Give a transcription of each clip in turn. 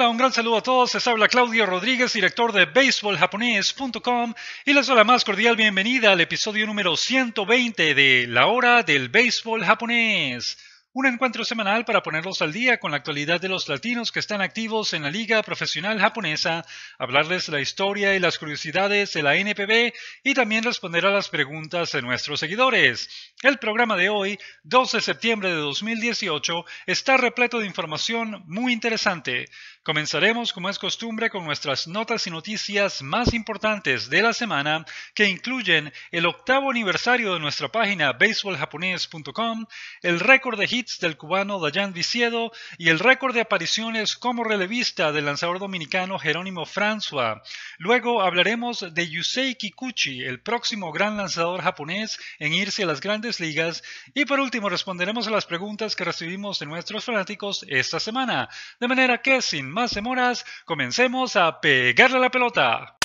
Hola, un gran saludo a todos. Les habla Claudio Rodríguez, director de BaseballJaponés.com y les doy la más cordial bienvenida al episodio número 120 de La Hora del Béisbol Japonés. Un encuentro semanal para ponerlos al día con la actualidad de los latinos que están activos en la Liga Profesional Japonesa, hablarles la historia y las curiosidades de la NPB y también responder a las preguntas de nuestros seguidores. El programa de hoy, 12 de septiembre de 2018, está repleto de información muy interesante. Comenzaremos, como es costumbre, con nuestras notas y noticias más importantes de la semana, que incluyen el octavo aniversario de nuestra página baseballjaponés.com, el récord de hits del cubano Dayan Vicedo y el récord de apariciones como relevista del lanzador dominicano Jerónimo François. Luego hablaremos de Yusei Kikuchi, el próximo gran lanzador japonés en irse a las grandes ligas. Y por último, responderemos a las preguntas que recibimos de nuestros fanáticos esta semana. De manera que, sin más demoras, comencemos a pegarle la pelota.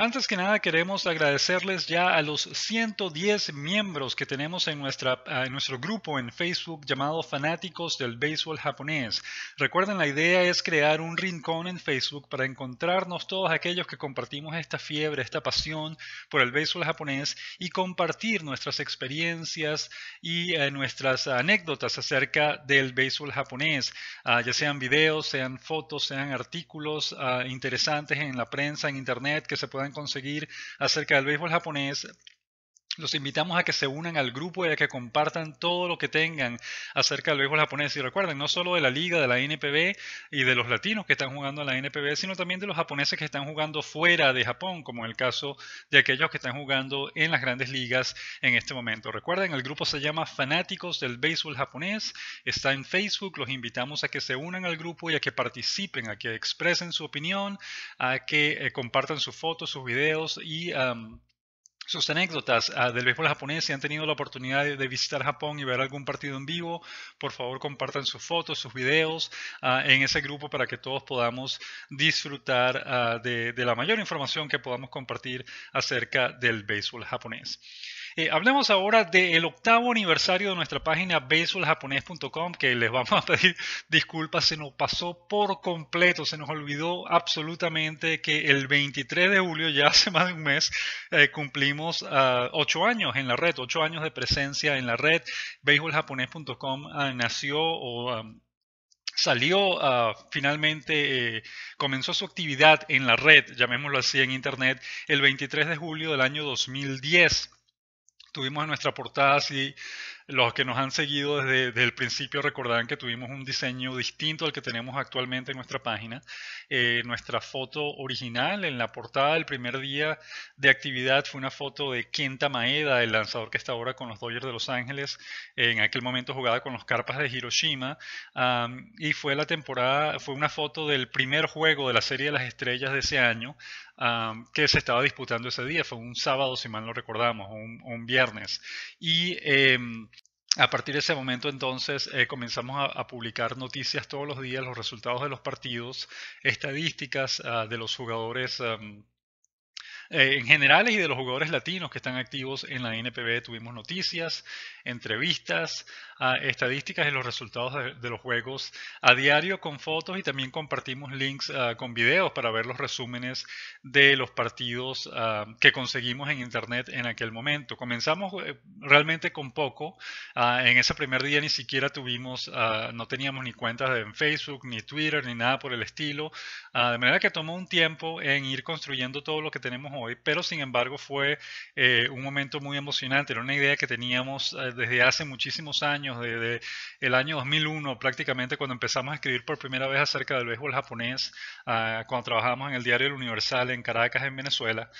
Antes que nada queremos agradecerles ya a los 110 miembros que tenemos en, nuestra, ah, en nuestro grupo en Facebook llamado Fanáticos del Béisbol Japonés. Recuerden, la idea es crear un rincón en Facebook para encontrarnos todos aquellos que compartimos esta fiebre, esta pasión por el béisbol japonés y compartir nuestras experiencias y eh, nuestras anécdotas acerca del béisbol japonés, ah, ya sean videos, sean fotos, sean artículos ah, interesantes en la prensa, en internet que se puedan conseguir acerca del béisbol japonés los invitamos a que se unan al grupo y a que compartan todo lo que tengan acerca del béisbol japonés. Y recuerden, no solo de la liga, de la NPB y de los latinos que están jugando en la NPB, sino también de los japoneses que están jugando fuera de Japón, como en el caso de aquellos que están jugando en las grandes ligas en este momento. Recuerden, el grupo se llama Fanáticos del Béisbol Japonés. Está en Facebook. Los invitamos a que se unan al grupo y a que participen, a que expresen su opinión, a que eh, compartan sus fotos, sus videos y sus anécdotas ah, del béisbol japonés. Si han tenido la oportunidad de, visitar Japón y ver algún partido en vivo, por favor compartan sus fotos, sus videos ah, en ese grupo para que todos podamos disfrutar ah, de, de, la mayor información que podamos compartir acerca del béisbol japonés. Eh, hablemos ahora del octavo aniversario de nuestra página BaseballJaponés.com, que les vamos a pedir disculpas, se nos pasó por completo, se nos olvidó absolutamente que el 23 de julio, ya hace más de un mes, eh, cumplimos uh, ocho años en la red, ocho años de presencia en la red. BaseballJaponés.com ah, nació o... Ah, salió finalmente, eh, comenzó su actividad en la red, llamémoslo así, en Internet, el 23 de julio del año 2010. Tuvimos en nuestra portada, así, los que nos han seguido desde, el principio recordarán que tuvimos un diseño distinto al que tenemos actualmente en nuestra página. Eh, nuestra foto original en la portada el primer día de actividad fue una foto de Kenta Maeda, el lanzador que está ahora con los Dodgers de Los Ángeles, en aquel momento jugada con los Carpas de Hiroshima, y fue la temporada, fue una foto del primer juego de la serie de las estrellas de ese año, que se estaba disputando ese día. Fue un sábado, si mal no recordamos, un, viernes. Y em, a partir de ese momento entonces eh, comenzamos a, publicar noticias todos los días, los resultados de los partidos, estadísticas ah, de los jugadores. Eh, en generales y de los jugadores latinos que están activos en la NPB. Tuvimos noticias, entrevistas, ah, estadísticas y los resultados de, los juegos a diario con fotos y también compartimos links ah, con videos para ver los resúmenes de los partidos ah, que conseguimos en internet en aquel momento. Comenzamos eh, realmente con poco. en ese primer día ni siquiera tuvimos, no teníamos ni cuentas en Facebook, ni Twitter, ni nada por el estilo. de manera que tomó un tiempo en ir construyendo todo lo que tenemos pero sin embargo fue eh, un momento muy emocionante, era una idea que teníamos eh, desde hace muchísimos años, desde el año 2001 prácticamente cuando empezamos a escribir por primera vez acerca del béisbol japonés, ah, cuando trabajamos en el diario El Universal en Caracas, en Venezuela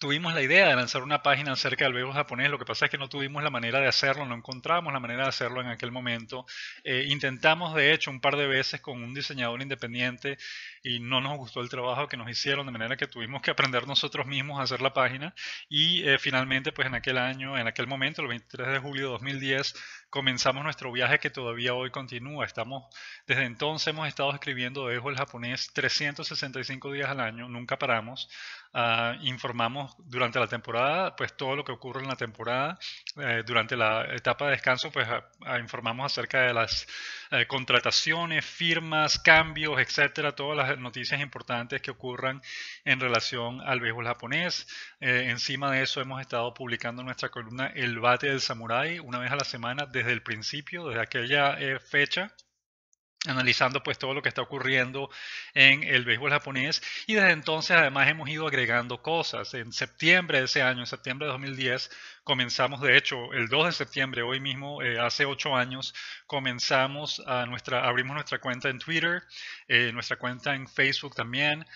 tuvimos la idea de lanzar una página acerca del verbo japonés, lo que pasa es que no tuvimos la manera de hacerlo, no encontramos la manera de hacerlo en aquel momento. Eh, intentamos, de hecho, un par de veces con un diseñador independiente y no nos gustó el trabajo que nos hicieron, de manera que tuvimos que aprender nosotros mismos a hacer la página y eh, finalmente, pues en aquel año, en aquel momento, el 23 de julio de 2010, comenzamos nuestro viaje que todavía hoy continúa. Estamos, desde entonces hemos estado escribiendo Dejo el japonés 365 días al año, nunca paramos. Ah, informamos durante la temporada, pues todo lo que ocurre en la temporada. Eh, durante la etapa de descanso, pues ah, ah, informamos acerca de las eh, contrataciones, firmas, cambios, etcétera, todas las noticias importantes que ocurran en relación al béisbol japonés. Eh, encima de eso hemos estado publicando nuestra columna El bate del Samurai una vez a la semana desde el principio, desde aquella fecha analizando pues todo lo que está ocurriendo en el béisbol japonés y desde entonces además hemos ido agregando cosas. En septiembre de ese año, en septiembre de 2010, comenzamos, de hecho, el 2 de septiembre, hoy mismo, eh, hace ocho años, comenzamos a nuestra, abrimos nuestra cuenta en Twitter, eh, nuestra cuenta en Facebook también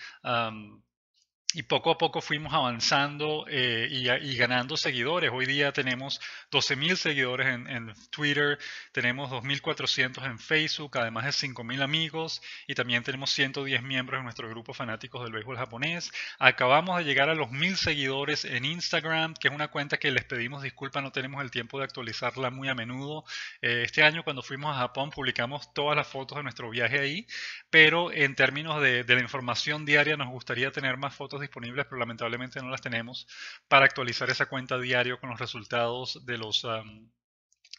y poco a poco fuimos avanzando eh, y, ganando seguidores. Hoy día tenemos 12.000 seguidores en, Twitter, tenemos 2.400 en Facebook, además de 5.000 amigos y también tenemos 110 miembros en nuestro grupo fanáticos del béisbol japonés. Acabamos de llegar a los 1.000 seguidores en Instagram, que es una cuenta que les pedimos disculpas no tenemos el tiempo de actualizarla muy a menudo. Eh, este año cuando fuimos a Japón publicamos todas las fotos de nuestro viaje ahí, pero en términos de, de la información diaria nos gustaría tener más fotos disponibles, pero lamentablemente no las tenemos, para actualizar esa cuenta diario con los resultados de los,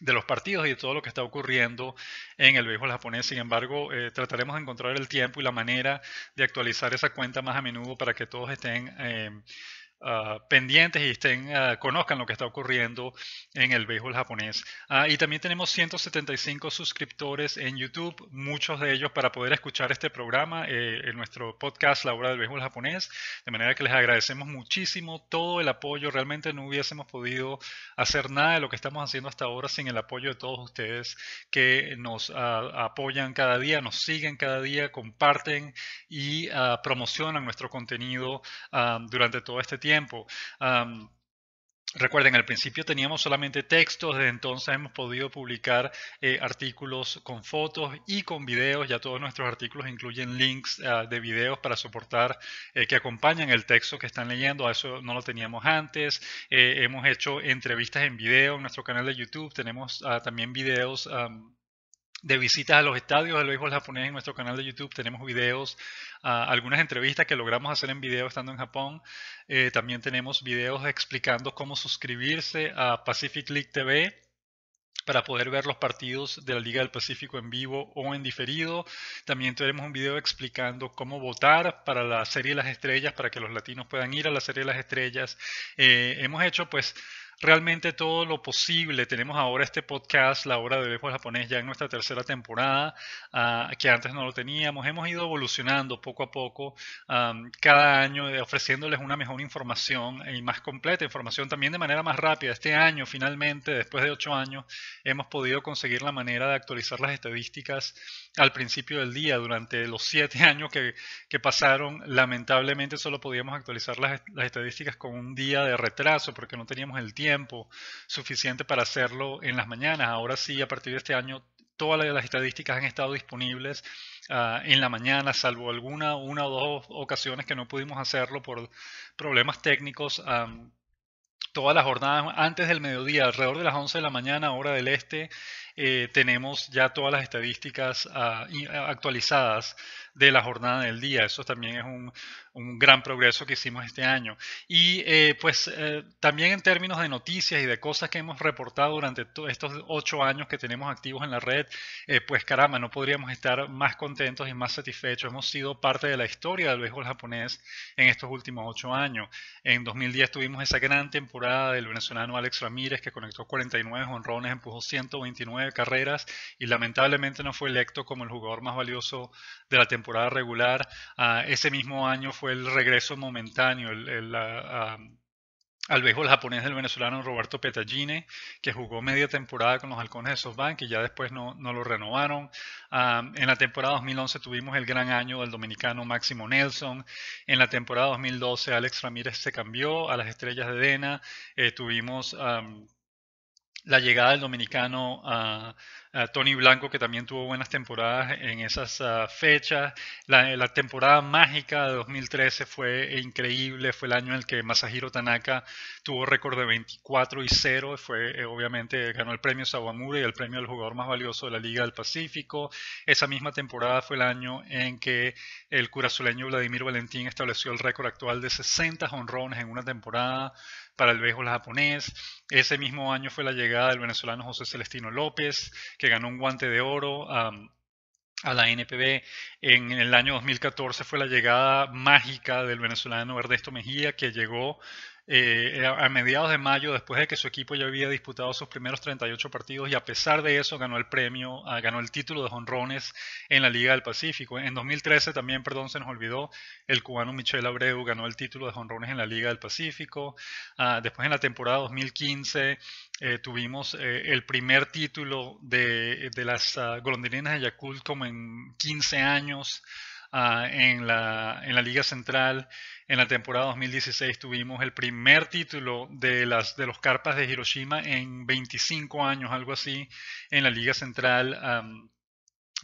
de los partidos y de todo lo que está ocurriendo en el béisbol japonés. Sin embargo, eh, trataremos de encontrar el tiempo y la manera de actualizar esa cuenta más a menudo para que todos estén em, Ah, pendientes y estén, ah, conozcan lo que está ocurriendo en el béisbol japonés. Ah, y también tenemos 175 suscriptores en YouTube, muchos de ellos para poder escuchar este programa eh, en nuestro podcast La Hora del Béisbol Japonés. De manera que les agradecemos muchísimo todo el apoyo. Realmente no hubiésemos podido hacer nada de lo que estamos haciendo hasta ahora sin el apoyo de todos ustedes que nos apoyan cada día, nos siguen cada día, comparten y promocionan nuestro contenido durante todo este tiempo tiempo. Recuerden, al principio teníamos solamente textos, desde entonces hemos podido publicar eh, artículos con fotos y con videos. Ya todos nuestros artículos incluyen links ah, de videos para soportar eh, que acompañan el texto que están leyendo. Eso no lo teníamos antes. Eh, hemos hecho entrevistas en video en nuestro canal de YouTube. Tenemos ah, también videos de visitas a los estadios de los hijos japoneses en nuestro canal de YouTube. Tenemos videos, ah, algunas entrevistas que logramos hacer en video estando en Japón. Eh, también tenemos videos explicando cómo suscribirse a Pacific League TV para poder ver los partidos de la Liga del Pacífico en vivo o en diferido. También tenemos un video explicando cómo votar para la Serie de las Estrellas, para que los latinos puedan ir a la Serie de las Estrellas. Eh, hemos hecho pues realmente todo lo posible. Tenemos ahora este podcast, La Hora del Lejos Japonés, ya en nuestra tercera temporada, ah, que antes no lo teníamos. Hemos ido evolucionando poco a poco, cada año, eh, ofreciéndoles una mejor información y más completa información, también de manera más rápida. Este año, finalmente, después de ocho años, hemos podido conseguir la manera de actualizar las estadísticas al principio del día, durante los siete años que, pasaron, lamentablemente solo podíamos actualizar las, estadísticas con un día de retraso porque no teníamos el tiempo suficiente para hacerlo en las mañanas. Ahora sí, a partir de este año, todas las estadísticas han estado disponibles ah, en la mañana, salvo alguna, una o dos ocasiones que no pudimos hacerlo por problemas técnicos. todas las jornadas antes del mediodía, alrededor de las 11 de la mañana, hora del este, eh, tenemos ya todas las estadísticas ah, ah, actualizadas de la jornada del día. Eso también es un, gran progreso que hicimos este año. Y eh, pues eh, también en términos de noticias y de cosas que hemos reportado durante estos ocho años que tenemos activos en la red, pues caramba, no podríamos estar más contentos y más satisfechos. Hemos sido parte de la historia del béisbol japonés en estos últimos ocho años. En 2010 tuvimos esa gran temporada del venezolano Alex Ramírez que conectó 49 honrones, empujó 129 de carreras y lamentablemente no fue electo como el jugador más valioso de la temporada regular. Ah, ese mismo año fue el regreso momentáneo, el, el, ah, al japonés del venezolano Roberto Petagine, que jugó media temporada con los halcones de SoftBank y ya después no, lo renovaron. Ah, en la temporada 2011 tuvimos el gran año del dominicano Máximo Nelson. En la temporada 2012 Alex Ramírez se cambió a las estrellas de Dena. Eh, tuvimos la llegada del dominicano a, Tony Blanco, que también tuvo buenas temporadas en esas ah, fechas. La, temporada mágica de 2013 fue increíble, fue el año en el que Masahiro Tanaka tuvo récord de 24 y 0, fue eh, obviamente ganó el premio Sawamura y el premio al jugador más valioso de la Liga del Pacífico. Esa misma temporada fue el año en que el curazuleño Vladimir Valentín estableció el récord actual de 60 honrones en una temporada para el béisbol japonés. Ese mismo año fue la llegada del venezolano José Celestino López, que ganó un guante de oro a la NPB. En, en el año 2014 fue la llegada mágica del venezolano Ernesto Mejía, que llegó eh, a mediados de mayo, después de que su equipo ya había disputado sus primeros 38 partidos y a pesar de eso ganó el premio, ah, ganó el título de honrones en la Liga del Pacífico. En 2013 también, perdón, se nos olvidó, el cubano Michel Abreu ganó el título de honrones en la Liga del Pacífico. Ah, después en la temporada 2015 eh, tuvimos eh, el primer título de, las ah, golondrinas de Yakult como en 15 años. Ah, en, la, en, la, Liga Central. En la temporada 2016 tuvimos el primer título de, las, de los Carpas de Hiroshima en 25 años, algo así, en la Liga Central.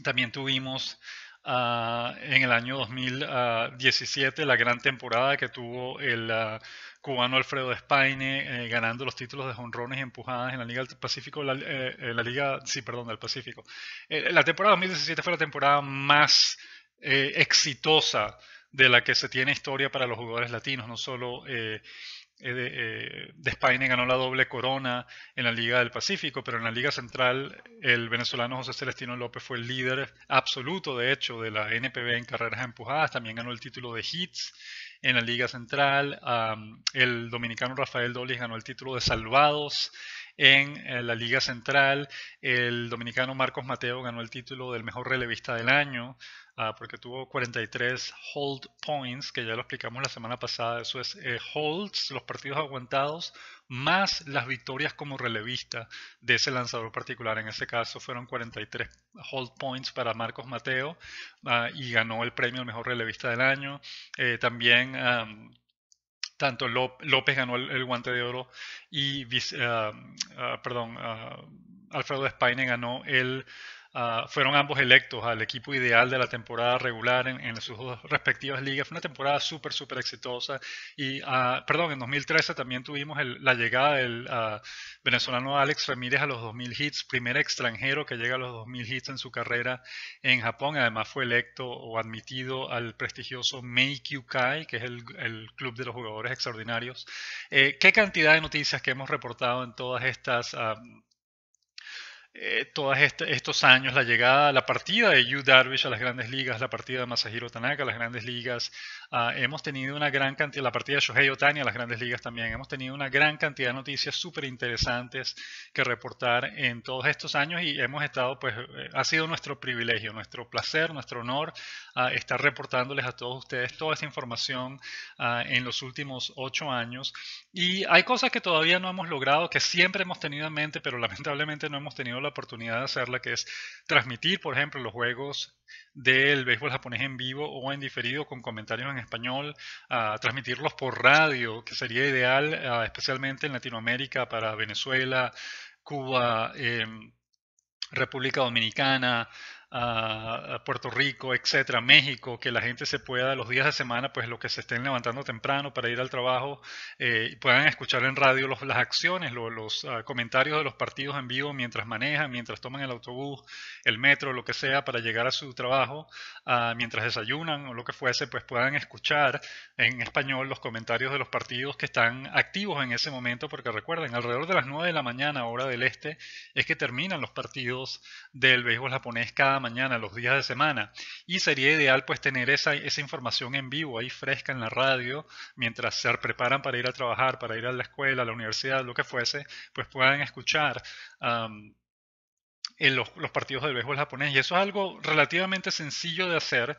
también tuvimos ah, en el año 2017 la gran temporada que tuvo el ah, cubano Alfredo Espaine eh, ganando los títulos de jonrones y empujadas en la Liga del Pacífico, la, eh, eh, la Liga, sí, perdón, del Pacífico. la temporada 2017 fue la temporada más eh, exitosa de la que se tiene historia para los jugadores latinos, no solo... Eh, eh, de, España ganó la doble corona en la Liga del Pacífico, pero en la Liga Central el venezolano José Celestino López fue el líder absoluto, de hecho, de la NPB en carreras empujadas. También ganó el título de hits en la Liga Central. el dominicano Rafael Dolis ganó el título de salvados en eh, la Liga Central. El dominicano Marcos Mateo ganó el título del mejor relevista del año ah, porque tuvo 43 hold points, que ya lo explicamos la semana pasada. Eso es eh, holds, los partidos aguantados, más las victorias como relevista de ese lanzador particular. En ese caso fueron 43 hold points para Marcos Mateo ah, y ganó el premio al mejor relevista del año. Eh, también tanto López ganó el, guante de oro y uh, perdón, ah, Alfredo España ganó el Ah, fueron ambos electos al equipo ideal de la temporada regular en, sus respectivas ligas. Fue una temporada súper, súper exitosa. Y, ah, perdón, en 2013 también tuvimos la llegada del ah, venezolano Alex Ramírez a los 2000 hits, primer extranjero que llega a los 2000 hits en su carrera en Japón. Además fue electo o admitido al prestigioso Meikyu-kai, que es el, club de los jugadores extraordinarios. Eh, ¿Qué cantidad de noticias que hemos reportado en todas estas eh, todos este, estos años, la llegada, la partida de Yu Darvish a las grandes ligas, la partida de Masahiro Tanaka a las grandes ligas, Ah, hemos tenido una gran cantidad, la partida de Shohei Otani a las grandes ligas también, hemos tenido una gran cantidad de noticias súper interesantes que reportar en todos estos años y hemos estado, pues, eh, ha sido nuestro privilegio, nuestro placer, nuestro honor ah, estar reportándoles a todos ustedes toda esta información ah, en los últimos ocho años. Y hay cosas que todavía no hemos logrado, que siempre hemos tenido en mente, pero lamentablemente no hemos tenido la oportunidad de hacerla, que es transmitir, por ejemplo, los juegos del béisbol japonés en vivo o en diferido con comentarios en español, a transmitirlos por radio, que sería ideal, especialmente en Latinoamérica, para Venezuela, Cuba, em, República Dominicana, a, Puerto Rico, etcétera, México, que la gente se pueda los días de semana, pues lo que se estén levantando temprano para ir al trabajo, eh, puedan escuchar en radio las acciones, los, ah, comentarios de los partidos en vivo mientras manejan, mientras toman el autobús, el metro, lo que sea, para llegar a su trabajo, ah, mientras desayunan o lo que fuese, pues puedan escuchar en español los comentarios de los partidos que están activos en ese momento, porque recuerden, alrededor de las 9 de la mañana, hora del este, es que terminan los partidos del béisbol japonés cada mañana, los días de semana. Y sería ideal pues tener esa, información en vivo, ahí fresca en la radio, mientras se preparan para ir a trabajar, para ir a la escuela, a la universidad, lo que fuese, pues puedan escuchar. en los, los, partidos del béisbol japonés. Y eso es algo relativamente sencillo de hacer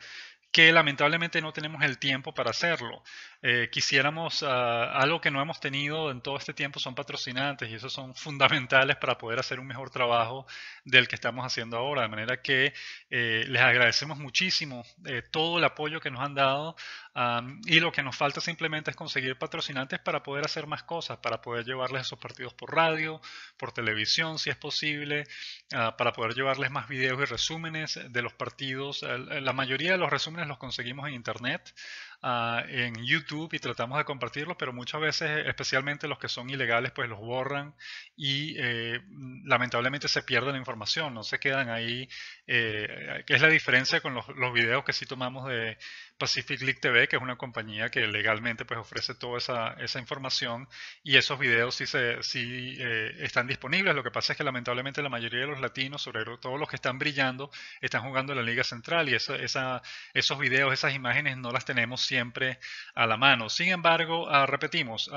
que lamentablemente no tenemos el tiempo para hacerlo. Eh, quisiéramos, ah, algo que no hemos tenido en todo este tiempo son patrocinantes y esos son fundamentales para poder hacer un mejor trabajo del que estamos haciendo ahora. De manera que eh, les agradecemos muchísimo eh, todo el apoyo que nos han dado y lo que nos falta simplemente es conseguir patrocinantes para poder hacer más cosas, para poder llevarles esos partidos por radio, por televisión, si es posible, ah, para poder llevarles más videos y resúmenes de los partidos. Eh, la mayoría de los resúmenes los conseguimos en internet. Ah, en YouTube y tratamos de compartirlos, pero muchas veces, eh, especialmente los que son ilegales, pues los borran y eh, lamentablemente se pierde la información, no se quedan ahí, eh, es la diferencia con los, videos que sí tomamos de Pacific League TV, que es una compañía que legalmente pues ofrece toda esa, esa información y esos videos sí, se, sí eh, están disponibles. Lo que pasa es que lamentablemente la mayoría de los latinos, sobre todo los que están brillando, están jugando en la Liga Central y esa, esos videos, esas imágenes no las tenemos siempre a la mano. Sin embargo, ah, repetimos,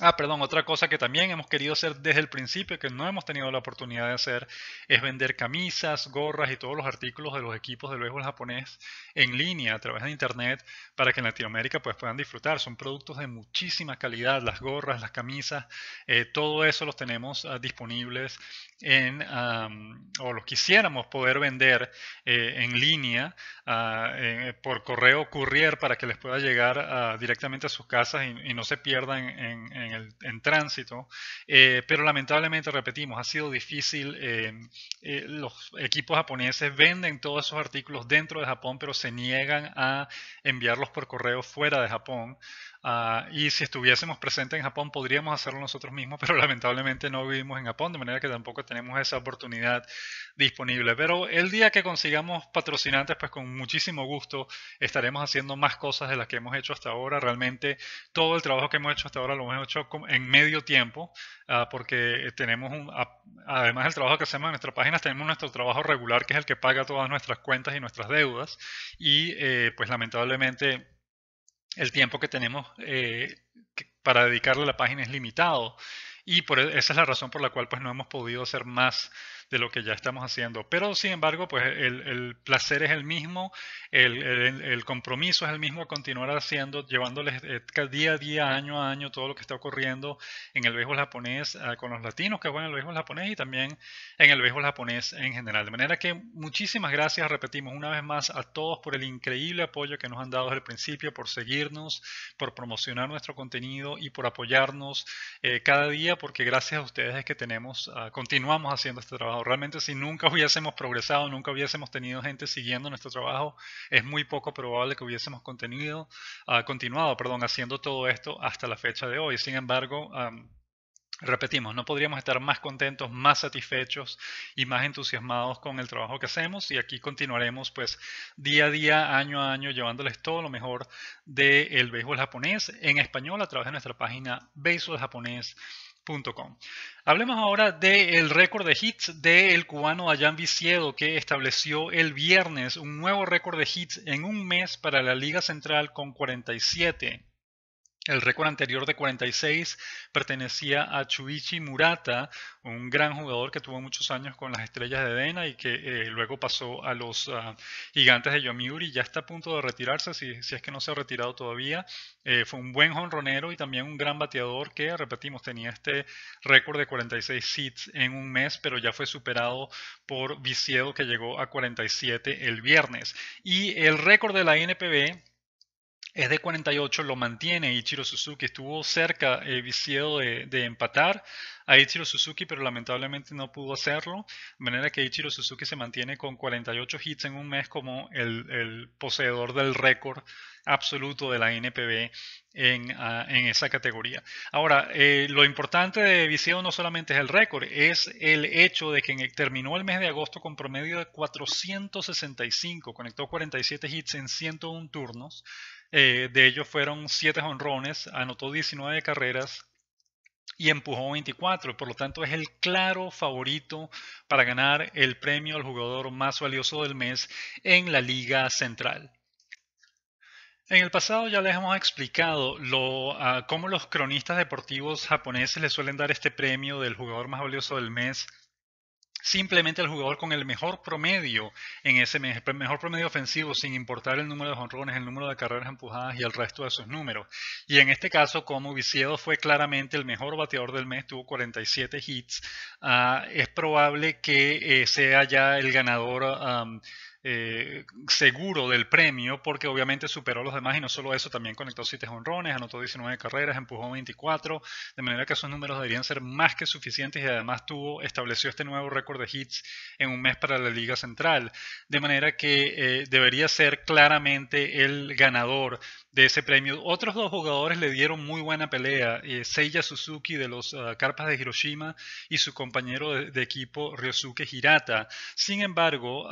Ah, perdón, otra cosa que también hemos querido hacer desde el principio, que no hemos tenido la oportunidad de hacer, es vender camisas, gorras y todos los artículos de los equipos de béisbol japonés en línea a través de internet para que en Latinoamérica pues, puedan disfrutar. Son productos de muchísima calidad, las gorras, las camisas, eh, todo eso los tenemos ah, disponibles en, o los quisiéramos poder vender eh, en línea ah, eh, por correo courier para que les pueda llegar ah, directamente a sus casas y, no se pierdan en en, tránsito, eh, pero lamentablemente, repetimos, ha sido difícil. Eh, eh, los equipos japoneses venden todos esos artículos dentro de Japón, pero se niegan a enviarlos por correo fuera de Japón. Ah, y si estuviésemos presentes en Japón podríamos hacerlo nosotros mismos, pero lamentablemente no vivimos en Japón, de manera que tampoco tenemos esa oportunidad disponible. Pero el día que consigamos patrocinantes, pues con muchísimo gusto estaremos haciendo más cosas de las que hemos hecho hasta ahora. Realmente todo el trabajo que hemos hecho hasta ahora lo hemos hecho en medio tiempo, ah, porque tenemos, un, además del trabajo que hacemos en nuestra página, tenemos nuestro trabajo regular, que es el que paga todas nuestras cuentas y nuestras deudas. Y eh, pues lamentablemente el tiempo que tenemos eh, para dedicarle a la página es limitado. Y por, e, esa es la razón por la cual pues, no hemos podido hacer más de lo que ya estamos haciendo. Pero sin embargo, pues el, placer es el mismo, el, compromiso es el mismo a continuar haciendo, llevándoles eh, día a día, año a año, todo lo que está ocurriendo en el béisbol japonés ah, con los latinos que juegan el béisbol japonés y también en el béisbol japonés en general. De manera que muchísimas gracias, repetimos una vez más a todos por el increíble apoyo que nos han dado desde el principio, por seguirnos, por promocionar nuestro contenido y por apoyarnos eh, cada día, porque gracias a ustedes es que tenemos, ah, continuamos haciendo este trabajo Realmente si nunca hubiésemos progresado, nunca hubiésemos tenido gente siguiendo nuestro trabajo, es muy poco probable que hubiésemos contenido, ah, continuado perdón, haciendo todo esto hasta la fecha de hoy. Sin embargo, Repetimos, no podríamos estar más contentos, más satisfechos y más entusiasmados con el trabajo que hacemos y aquí continuaremos pues día a día, año a año, llevándoles todo lo mejor del de béisbol japonés en español a través de nuestra página Japonés. Hablemos ahora del récord de hits del cubano Ayan Viciedo, que estableció el viernes un nuevo récord de hits en un mes para la Liga Central con 47. El récord anterior de 46 pertenecía a Chuichi Murata, un gran jugador que tuvo muchos años con las estrellas de Dena y que eh, luego pasó a los ah, gigantes de Yomiuri. Ya está a punto de retirarse, si, es que no se ha retirado todavía. Eh, fue un buen jonronero y también un gran bateador que, repetimos, tenía este récord de 46 hits en un mes, pero ya fue superado por Viciedo que llegó a 47 el viernes. Y el récord de la NPB es de 48, lo mantiene Ichiro Suzuki. Estuvo cerca eh, de, empatar a Ichiro Suzuki, pero lamentablemente no pudo hacerlo. De manera que Ichiro Suzuki se mantiene con 48 hits en un mes como el, poseedor del récord absoluto de la NPB ah, en, esa categoría. Ahora, eh, lo importante de Viseo no solamente es el récord, es el hecho de que terminó el mes de agosto con promedio de 465, conectó 47 hits en 101 turnos eh, de ellos fueron 7 honrones, anotó 19 carreras y empujó 24. Por lo tanto, es el claro favorito para ganar el premio al jugador más valioso del mes en la Liga Central. En el pasado ya les hemos explicado ah, cómo los cronistas deportivos japoneses le suelen dar este premio del jugador más valioso del mes simplemente el jugador con el mejor promedio en ese mes, el mejor promedio ofensivo sin importar el número de jonrones, el número de carreras empujadas y el resto de sus números. Y en este caso, como Viciedo fue claramente el mejor bateador del mes, tuvo 47 hits, ah, es probable que eh, sea ya el ganador eh, seguro del premio porque obviamente superó a los demás y no solo eso, también conectó 7 honrones, anotó 19 carreras, empujó 24, de manera que esos números deberían ser más que suficientes y además tuvo, estableció este nuevo récord de hits en un mes para la Liga Central, de manera que eh, debería ser claramente el ganador de ese premio. Otros dos jugadores le dieron muy buena pelea, eh, Seiya Suzuki de los ah, Carpas de Hiroshima y su compañero de, equipo Ryosuke Hirata. Sin embargo,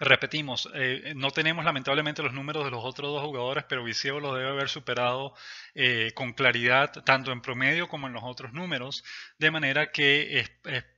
Repetimos, eh, no tenemos lamentablemente los números de los otros dos jugadores, pero Viseo los debe haber superado eh, con claridad, tanto en promedio como en los otros números, de manera que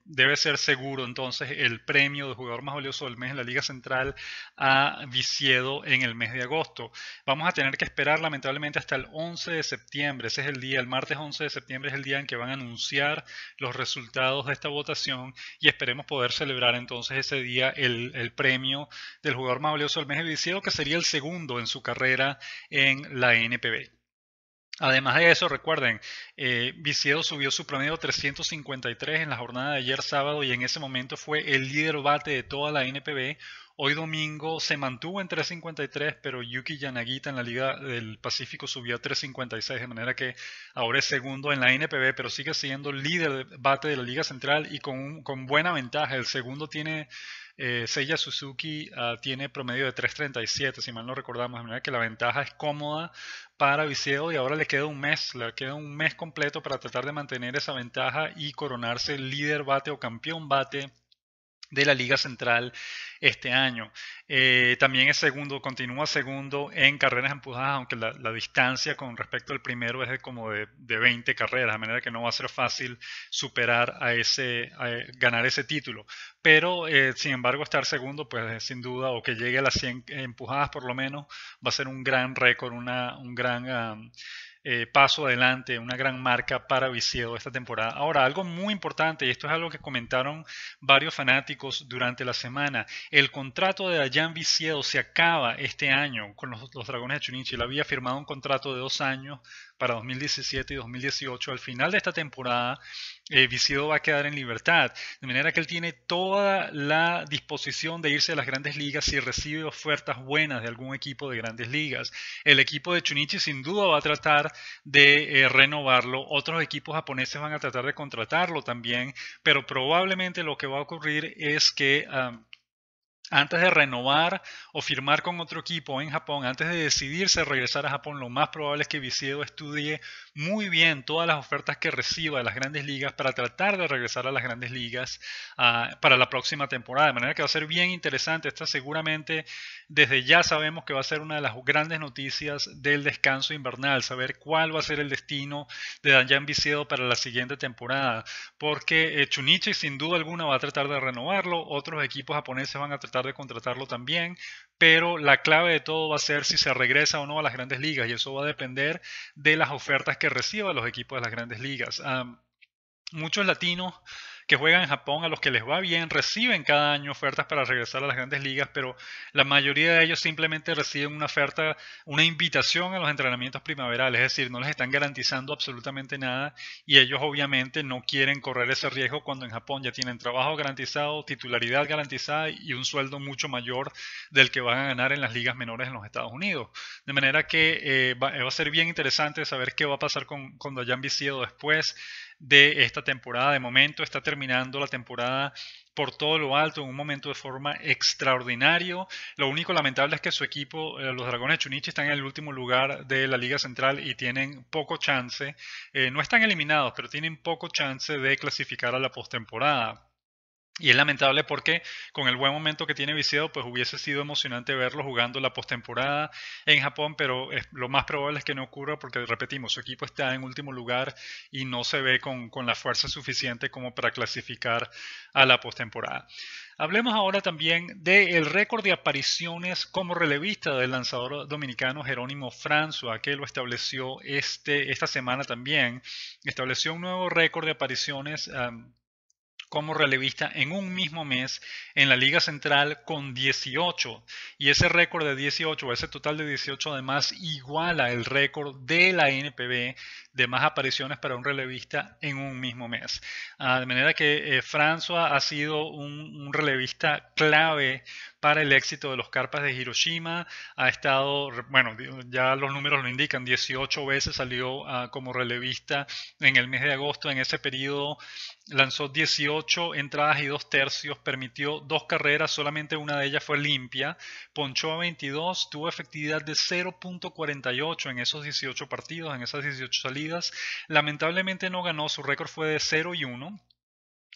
debe ser seguro entonces el premio de jugador más valioso del mes en la Liga Central a Viciedo en el mes de agosto. Vamos a tener que esperar lamentablemente hasta el 11 de septiembre. Ese es el día, el martes 11 de septiembre es el día en que van a anunciar los resultados de esta votación y esperemos poder celebrar entonces ese día el, el premio del jugador más valioso del mes de Viciedo, que sería el segundo en su carrera en la NPB. Además de eso, recuerden, eh, subió su promedio 353 en la jornada de ayer sábado y en ese momento fue el líder bate de toda la NPB. Hoy domingo se mantuvo en 353, pero Yuki Yanagita en la Liga del Pacífico subió a 356, de manera que ahora es segundo en la NPB, pero sigue siendo líder bate de la Liga Central y con, con buena ventaja. El segundo tiene eh, Seiya Suzuki ah, tiene promedio de 3.37, si mal no recordamos, de manera que la ventaja es cómoda para Viseo y ahora le queda un mes, le queda un mes completo para tratar de mantener esa ventaja y coronarse líder bate o campeón bate de la Liga Central este año. Eh, también es segundo, continúa segundo en carreras empujadas, aunque la, distancia con respecto al primero es de como de, 20 carreras, de manera que no va a ser fácil superar a ese, ganar ese título. Pero, eh, sin embargo, estar segundo, pues sin duda, o que llegue a las 100 empujadas por lo menos, va a ser un gran récord, una, un gran... Eh, paso adelante, una gran marca para Vicedo esta temporada. Ahora, algo muy importante, y esto es algo que comentaron varios fanáticos durante la semana, el contrato de Dayan Vicedo se acaba este año con los, Dragones de Chunichi, Él había firmado un contrato de dos años para 2017 y 2018. Al final de esta temporada, eh, va a quedar en libertad. De manera que él tiene toda la disposición de irse a las grandes ligas si recibe ofertas buenas de algún equipo de grandes ligas. El equipo de Chunichi sin duda va a tratar de eh, renovarlo. Otros equipos japoneses van a tratar de contratarlo también. Pero probablemente lo que va a ocurrir es que... antes de renovar o firmar con otro equipo en Japón, antes de decidirse a regresar a Japón, lo más probable es que Vicedo estudie muy bien todas las ofertas que reciba de las grandes ligas para tratar de regresar a las grandes ligas ah, para la próxima temporada. De manera que va a ser bien interesante. Esta seguramente desde ya sabemos que va a ser una de las grandes noticias del descanso invernal, saber cuál va a ser el destino de Daniel Viciedo para la siguiente temporada. Porque eh, Chunichi sin duda alguna va a tratar de renovarlo, otros equipos japoneses van a tratar de contratarlo también pero la clave de todo va a ser si se regresa o no a las grandes ligas y eso va a depender de las ofertas que reciban los equipos de las grandes ligas. muchos latinos que juegan en Japón, a los que les va bien, reciben cada año ofertas para regresar a las grandes ligas, pero la mayoría de ellos simplemente reciben una oferta, una invitación a los entrenamientos primaverales, es decir, no les están garantizando absolutamente nada y ellos obviamente no quieren correr ese riesgo cuando en Japón ya tienen trabajo garantizado, titularidad garantizada y un sueldo mucho mayor del que van a ganar en las ligas menores en los Estados Unidos. De manera que eh, va, a ser bien interesante saber qué va a pasar con, con Dayan después de esta temporada. De momento está terminando la temporada por todo lo alto, en un momento de forma extraordinario. Lo único lamentable es que su equipo, eh, los Dragones Chunichi, están en el último lugar de la Liga Central y tienen poco chance. Eh, no están eliminados, pero tienen poco chance de clasificar a la postemporada. Y es lamentable porque con el buen momento que tiene Viseo, pues hubiese sido emocionante verlo jugando la postemporada en Japón, pero es, lo más probable es que no ocurra porque, repetimos, su equipo está en último lugar y no se ve con, la fuerza suficiente como para clasificar a la postemporada. Hablemos ahora también del récord de apariciones como relevista del lanzador dominicano Jerónimo François, que lo estableció este, esta semana también. Estableció un nuevo récord de apariciones como relevista en un mismo mes en la Liga Central con 18. Y ese récord de 18, ese total de 18 además iguala el récord de la NPB de más apariciones para un relevista en un mismo mes. Ah, de manera que eh, François ha sido un, relevista clave para el éxito de los Carpas de Hiroshima. Ha estado, bueno, ya los números lo indican, 18 veces salió ah, como relevista en el mes de agosto, en ese periodo lanzó 18 entradas y dos tercios, permitió dos carreras, solamente una de ellas fue limpia, ponchó a 22, tuvo efectividad de 0.48 en esos 18 partidos, en esas 18 salidas. Lamentablemente no ganó, su récord fue de 0 y 1.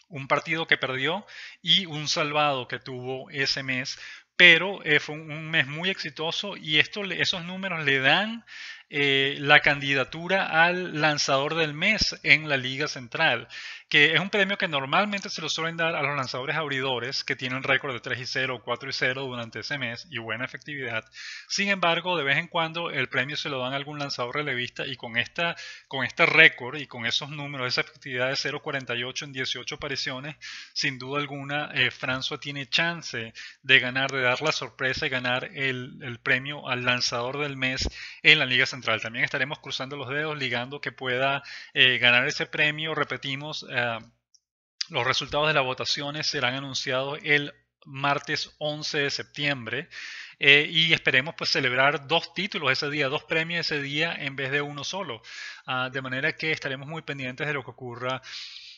Un partido que perdió y un salvado que tuvo ese mes, pero eh, fue un, mes muy exitoso y esos números le dan eh, la candidatura al lanzador del mes en la Liga Central, que es un premio que normalmente se lo suelen dar a los lanzadores abridores que tienen récord de 3 y 0, 4 y 0 durante ese mes y buena efectividad. Sin embargo, de vez en cuando el premio se lo dan a algún lanzador relevista y con, esta, con este récord y con esos números, esa efectividad de 0.48 en 18 apariciones, sin duda alguna, eh, François tiene chance de ganar, de dar la sorpresa y ganar el premio al lanzador del mes en la Liga Central también estaremos cruzando los dedos, ligando que pueda eh, ganar ese premio. Repetimos, eh, los resultados de las votaciones serán anunciados el martes 11 de septiembre eh, y esperemos pues celebrar dos títulos ese día, dos premios ese día en vez de uno solo, ah, de manera que estaremos muy pendientes de lo que ocurra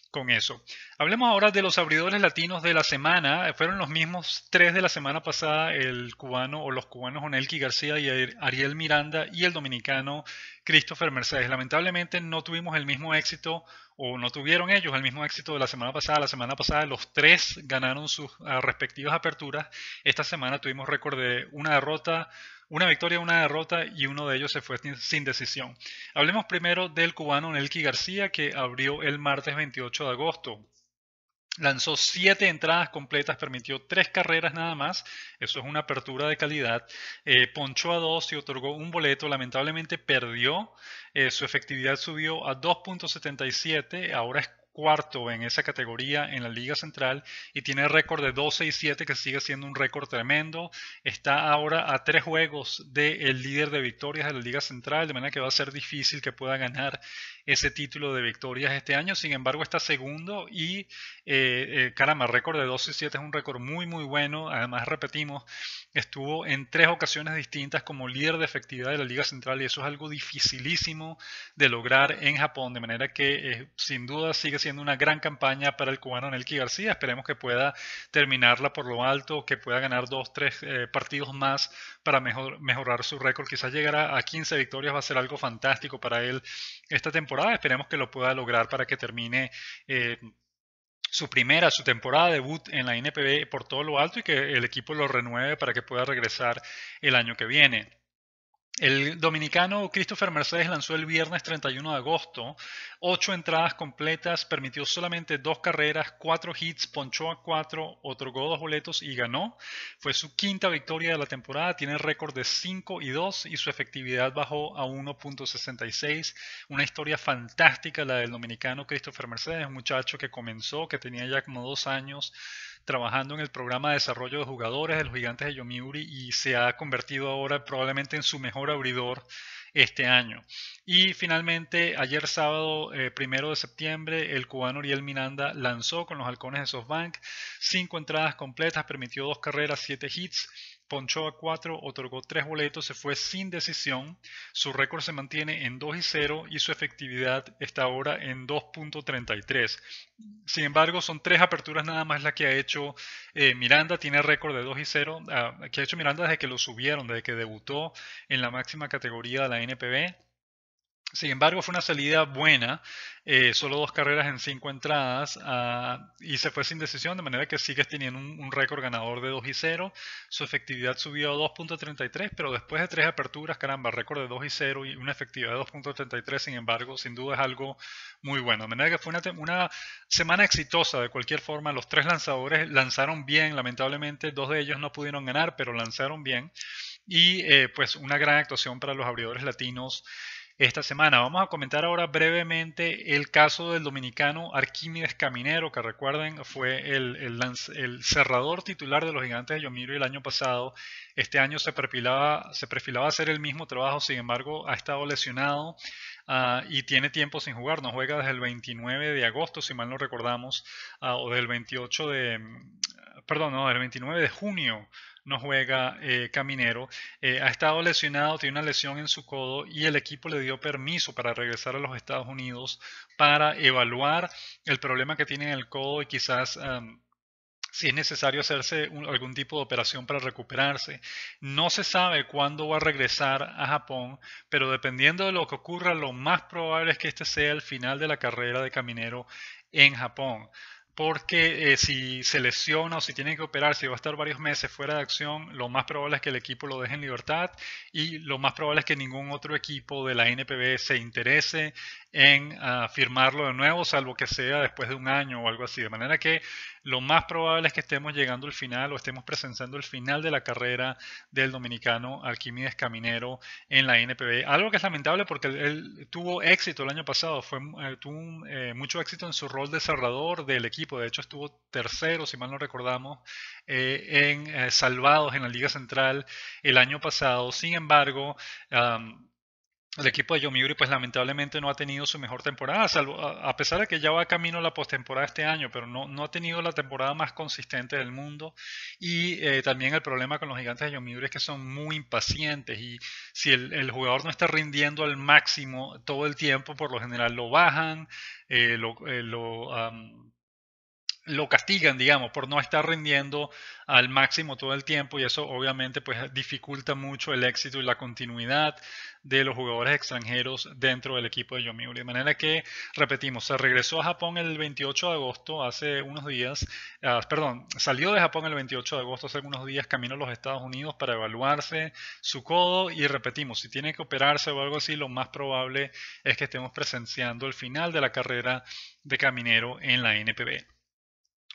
con eso. Hablemos ahora de los abridores latinos de la semana. Fueron los mismos tres de la semana pasada, el cubano o los cubanos Onelki García y Ariel Miranda y el dominicano Christopher Mercedes. Lamentablemente no tuvimos el mismo éxito o no tuvieron ellos el mismo éxito de la semana pasada. La semana pasada los tres ganaron sus ah, respectivas aperturas. Esta semana tuvimos récord de una derrota, una victoria, una derrota y uno de ellos se fue sin decisión. Hablemos primero del cubano Nelky García que abrió el martes 28 de agosto. Lanzó siete entradas completas, permitió tres carreras nada más. Eso es una apertura de calidad. Eh, ponchó a dos y otorgó un boleto. Lamentablemente perdió. Eh, su efectividad subió a 2.77. Ahora es cuarto en esa categoría en la Liga Central y tiene récord de 12 y 7 que sigue siendo un récord tremendo. Está ahora a tres juegos del líder de victorias de la Liga Central, de manera que va a ser difícil que pueda ganar ese título de victorias este año. Sin embargo, está segundo y eh, eh caramba, récord de 2 y 7 es un récord muy, muy bueno. Además, repetimos, estuvo en tres ocasiones distintas como líder de efectividad de la Liga Central y eso es algo dificilísimo de lograr en Japón. De manera que, eh, sin duda, sigue siendo una gran campaña para el cubano Nelky García. Esperemos que pueda terminarla por lo alto, que pueda ganar dos, tres eh, partidos más para mejor, mejorar su récord. Quizás llegar a, a 15 victorias va a ser algo fantástico para él esta temporada. Esperemos que lo pueda lograr para que termine eh, su primera, su temporada debut en la NPB por todo lo alto y que el equipo lo renueve para que pueda regresar el año que viene. El dominicano Christopher Mercedes lanzó el viernes 31 de agosto ocho entradas completas, permitió solamente dos carreras, cuatro hits, ponchó a cuatro, otorgó dos boletos y ganó. Fue su quinta victoria de la temporada, tiene récord de 5 y 2 y su efectividad bajó a 1.66. Una historia fantástica la del dominicano Christopher Mercedes, un muchacho que comenzó, que tenía ya como dos años trabajando en el programa de desarrollo de jugadores de los gigantes de Yomiuri y se ha convertido ahora probablemente en su mejor abridor este año. Y finalmente, ayer sábado, eh, primero de septiembre, el cubano ariel Miranda lanzó con los halcones de SoftBank cinco entradas completas, permitió dos carreras, siete hits, ponchó a 4, otorgó 3 boletos, se fue sin decisión. Su récord se mantiene en 2 y 0 y su efectividad está ahora en 2.33. Sin embargo, son 3 aperturas nada más la que ha hecho eh, Miranda. Tiene récord de 2 y 0 ah, que ha hecho Miranda desde que lo subieron, desde que debutó en la máxima categoría de la NPB. Sin embargo, fue una salida buena, eh, solo dos carreras en cinco entradas ah, y se fue sin decisión, de manera que sigues teniendo un, un récord ganador de 2 y 0. Su efectividad subió a 2.33, pero después de tres aperturas, caramba, récord de 2 y 0 y una efectividad de 2.33, sin embargo, sin duda es algo muy bueno. De manera que fue una, semana exitosa de cualquier forma. Los tres lanzadores lanzaron bien, lamentablemente, dos de ellos no pudieron ganar, pero lanzaron bien. Y eh, pues una gran actuación para los abridores latinos esta semana. Vamos a comentar ahora brevemente el caso del dominicano Arquímedes Caminero, que recuerden fue el, el, cerrador titular de los gigantes de Yomiro el año pasado. Este año se perfilaba, se perfilaba hacer el mismo trabajo, sin embargo ha estado lesionado. Ah, y tiene tiempo sin jugar, no juega desde el 29 de agosto, si mal no recordamos, ah, o del 28 de, perdón, no, del 29 de junio no juega eh, Caminero. Eh, ha estado lesionado, tiene una lesión en su codo y el equipo le dio permiso para regresar a los Estados Unidos para evaluar el problema que tiene en el codo y quizás... si es necesario hacerse algún tipo de operación para recuperarse. No se sabe cuándo va a regresar a Japón, pero dependiendo de lo que ocurra, lo más probable es que este sea el final de la carrera de Caminero en Japón porque eh, si se lesiona o si tiene que operar, si va a estar varios meses fuera de acción, lo más probable es que el equipo lo deje en libertad y lo más probable es que ningún otro equipo de la NPB se interese en ah, firmarlo de nuevo, salvo que sea después de un año o algo así. De manera que lo más probable es que estemos llegando al final o estemos presenciando el final de la carrera del dominicano Arquímedes Caminero en la NPB. Algo que es lamentable porque él, tuvo éxito el año pasado, fue, eh, tuvo eh, mucho éxito en su rol de cerrador del equipo. De hecho, estuvo tercero, si mal no recordamos, eh, en Salvados en la Liga Central el año pasado. Sin embargo, el equipo de Yomiuri pues lamentablemente no ha tenido su mejor temporada, a, pesar de que ya va camino a la postemporada este año, pero no, ha tenido la temporada más consistente del mundo y eh, también el problema con los gigantes de Yomiuri es que son muy impacientes y si el, jugador no está rindiendo al máximo todo el tiempo, por lo general lo bajan, eh, lo, eh, lo castigan, digamos, por no estar rindiendo al máximo todo el tiempo y eso obviamente pues dificulta mucho el éxito y la continuidad de los jugadores extranjeros dentro del equipo de Yomiuri. De manera que, repetimos, se regresó a Japón el 28 de agosto, hace unos días, ah, perdón, salió de Japón el 28 de agosto, hace unos días, camino a los Estados Unidos para evaluarse su codo y repetimos, si tiene que operarse o algo así, lo más probable es que estemos presenciando el final de la carrera de caminero en la NPB.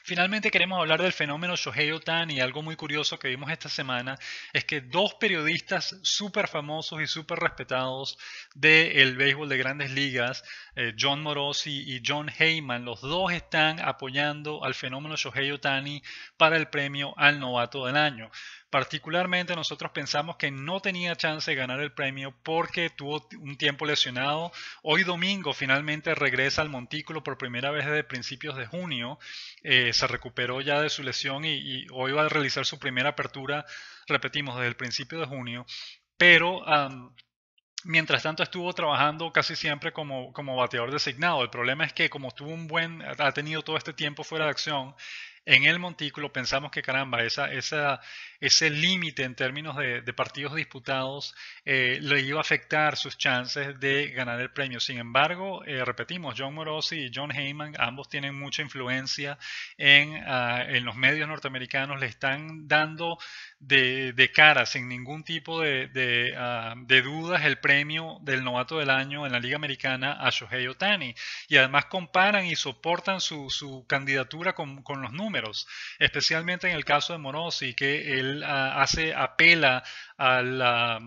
Finalmente queremos hablar del fenómeno Shohei Otani y algo muy curioso que vimos esta semana es que dos periodistas súper famosos y súper respetados del béisbol de grandes ligas, eh, John Morosi y John Heyman, los dos están apoyando al fenómeno Shohei Otani para el premio al novato del año. Particularmente nosotros pensamos que no tenía chance de ganar el premio porque tuvo un tiempo lesionado. Hoy domingo finalmente regresa al montículo por primera vez desde principios de junio. Eh, se recuperó ya de su lesión y, hoy va a realizar su primera apertura, repetimos, desde el principio de junio. Pero Mientras tanto estuvo trabajando casi siempre como, como, bateador designado. El problema es que como tuvo un buen, ha tenido todo este tiempo fuera de acción, en el montículo, pensamos que caramba, esa, esa, ese límite en términos de, partidos disputados eh, le iba a afectar sus chances de ganar el premio. Sin embargo, eh, repetimos, John Morosi y John Heyman, ambos tienen mucha influencia en, ah, en los medios norteamericanos, le están dando de, cara, sin ningún tipo de, ah, de, dudas, el premio del novato del año en la Liga Americana a Shohei Otani. Y además comparan y soportan su, su candidatura con, los números, especialmente en el caso de Morosi, que él ah, hace apela a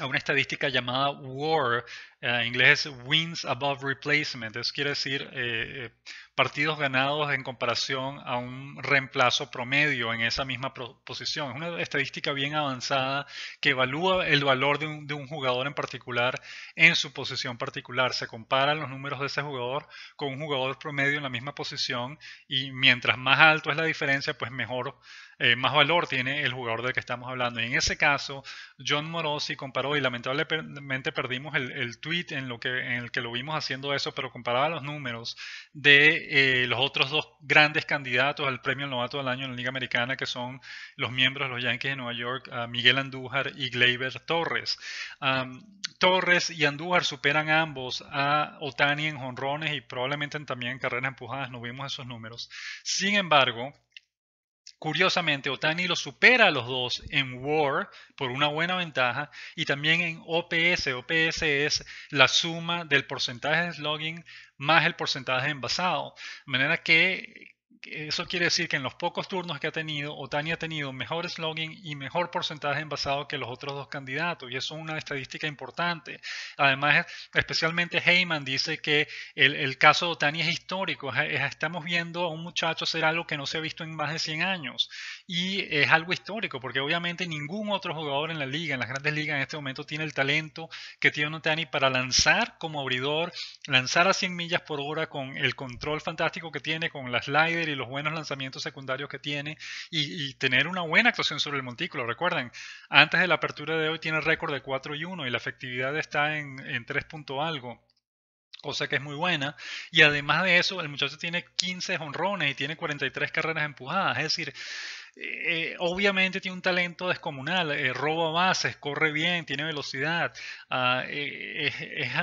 a una estadística llamada WAR, eh, en inglés es wins above replacement, eso quiere decir eh, eh, partidos ganados en comparación a un reemplazo promedio en esa misma posición. Es una estadística bien avanzada que evalúa el valor de un, jugador en particular en su posición particular. Se comparan los números de ese jugador con un jugador promedio en la misma posición y mientras más alto es la diferencia, pues mejor más valor tiene el jugador del que estamos hablando. Y en ese caso, John Morosi comparó, y lamentablemente perdimos el, el tweet en, lo que, en el que lo vimos haciendo eso, pero comparaba los números de eh, los otros dos grandes candidatos al premio novato del año en la Liga Americana, que son los miembros de los Yankees de Nueva York, ah, Miguel Andújar y Gleyber Torres. Torres y Andújar superan ambos a Otani en jonrones y probablemente también en carreras empujadas, no vimos esos números. Sin embargo, Curiosamente, Otani lo supera a los dos en WAR por una buena ventaja y también en OPS. OPS es la suma del porcentaje de slugging más el porcentaje envasado. De manera que eso quiere decir que en los pocos turnos que ha tenido, Otani ha tenido mejor slogan y mejor porcentaje envasado que los otros dos candidatos, y eso es una estadística importante. Además, especialmente Heyman dice que el, caso de Otani es histórico, estamos viendo a un muchacho hacer algo que no se ha visto en más de 100 años, y es algo histórico, porque obviamente ningún otro jugador en la liga, en las grandes ligas en este momento, tiene el talento que tiene Otani para lanzar como abridor, lanzar a 100 millas por hora con el control fantástico que tiene, con la slider y los buenos lanzamientos secundarios que tiene y, tener una buena actuación sobre el montículo. Recuerden, antes de la apertura de hoy tiene récord de 4 y 1 y la efectividad está en, tres 3 algo cosa que es muy buena. Y además de eso, el muchacho tiene 15 honrones y tiene 43 carreras empujadas. Es decir, eh, eh, obviamente tiene un talento descomunal, eh, roba bases, corre bien, tiene velocidad, ah, es,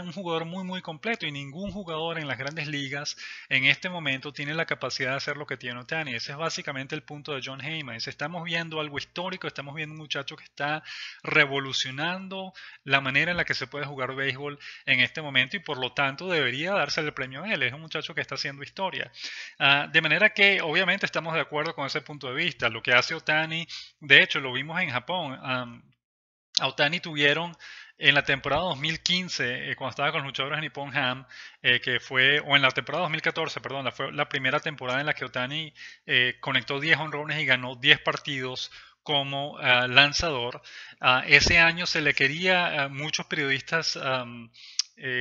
un jugador muy muy completo y ningún jugador en las grandes ligas en este momento tiene la capacidad de hacer lo que tiene Otani. Ese es básicamente el punto de John Heyman. Estamos viendo algo histórico, estamos viendo un muchacho que está revolucionando la manera en la que se puede jugar béisbol en este momento y por lo tanto debería darse el premio a él. Es un muchacho que está haciendo historia. Ah, de manera que obviamente estamos de acuerdo con ese punto de vista que hace Otani. De hecho, lo vimos en Japón. a Otani tuvieron en la temporada 2015, eh, cuando estaba con los luchadores de Nippon Ham, eh, que fue, o en la temporada 2014, perdón, fue la primera temporada en la que Otani eh, conectó 10 honrones y ganó 10 partidos como ah, lanzador. Ah, ese año se le quería, ah, muchos periodistas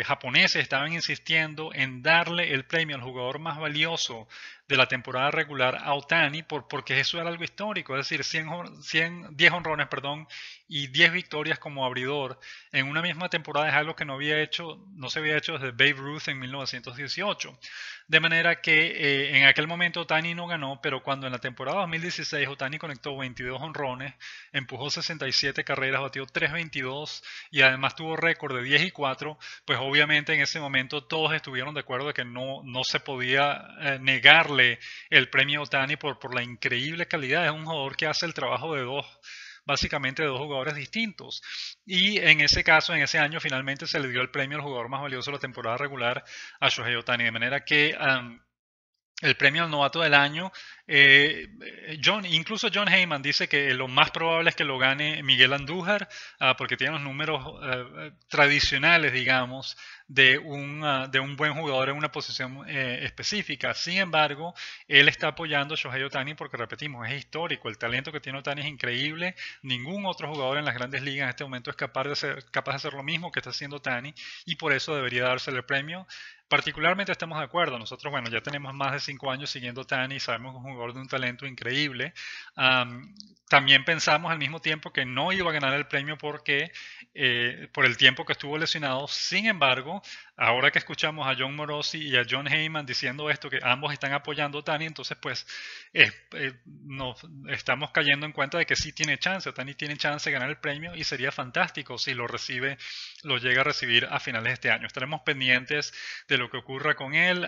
japoneses estaban insistiendo en darle el premio al jugador más valioso de la temporada regular a Otani porque eso era algo histórico, es decir, 100, 10 honrones perdón, y 10 victorias como abridor en una misma temporada es algo que no había hecho, no se había hecho desde Babe Ruth en 1918. De manera que eh, en aquel momento Otani no ganó, pero cuando en la temporada 2016 Otani conectó 22 honrones, empujó 67 carreras, batió 3.22 y además tuvo récord de 10 y 4, pues obviamente en ese momento todos estuvieron de acuerdo de que no, no se podía eh, negarle el premio Otani por, por la increíble calidad. Es un jugador que hace el trabajo de dos básicamente de dos jugadores distintos. Y en ese caso, en ese año, finalmente se le dio el premio al jugador más valioso de la temporada regular a Shohei Otani. De manera que el premio al novato del año. Eh, John, incluso John Heyman dice que lo más probable es que lo gane Miguel Andújar, ah, porque tiene los números eh, tradicionales, digamos, de un, ah, de un buen jugador en una posición eh, específica. Sin embargo, él está apoyando a Shohei Otani porque, repetimos, es histórico. El talento que tiene Otani es increíble. Ningún otro jugador en las grandes ligas en este momento es capaz de, capaz de hacer lo mismo que está haciendo Otani y por eso debería darse el premio particularmente estamos de acuerdo. Nosotros, bueno, ya tenemos más de cinco años siguiendo Tani, sabemos que es un jugador de un talento increíble. también pensamos al mismo tiempo que no iba a ganar el premio porque eh, por el tiempo que estuvo lesionado. Sin embargo, ahora que escuchamos a John Morosi y a John Heyman diciendo esto, que ambos están apoyando a Tani, entonces pues eh, nos estamos cayendo en cuenta de que sí tiene chance, Tani tiene chance de ganar el premio y sería fantástico si lo recibe, lo llega a recibir a finales de este año. Estaremos pendientes de lo que ocurra con él.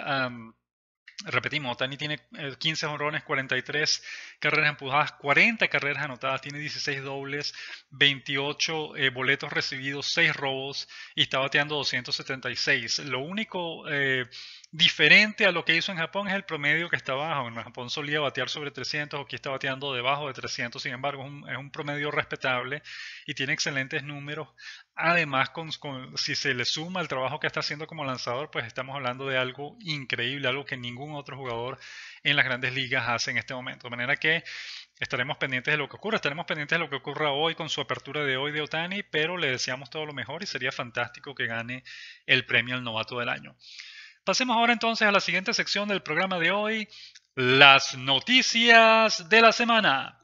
Repetimos, Otani tiene 15 eh, honrones, 43 carreras empujadas, 40 carreras anotadas, tiene 16 dobles, 28 eh, boletos recibidos, 6 robos y está bateando 276. Lo único eh, diferente a lo que hizo en Japón es el promedio que está abajo, En Japón solía batear sobre 300, aquí está bateando debajo de 300, sin embargo es un, promedio respetable y tiene excelentes números. Además, si se le suma el trabajo que está haciendo como lanzador, pues estamos hablando de algo increíble, algo que ningún otro jugador en las grandes ligas hace en este momento. De manera que estaremos pendientes de lo que ocurra, estaremos pendientes de lo que ocurra hoy con su apertura de hoy de Otani, pero le deseamos todo lo mejor y sería fantástico que gane el premio al novato del año. Pasemos ahora entonces a la siguiente sección del programa de hoy, las noticias de la semana.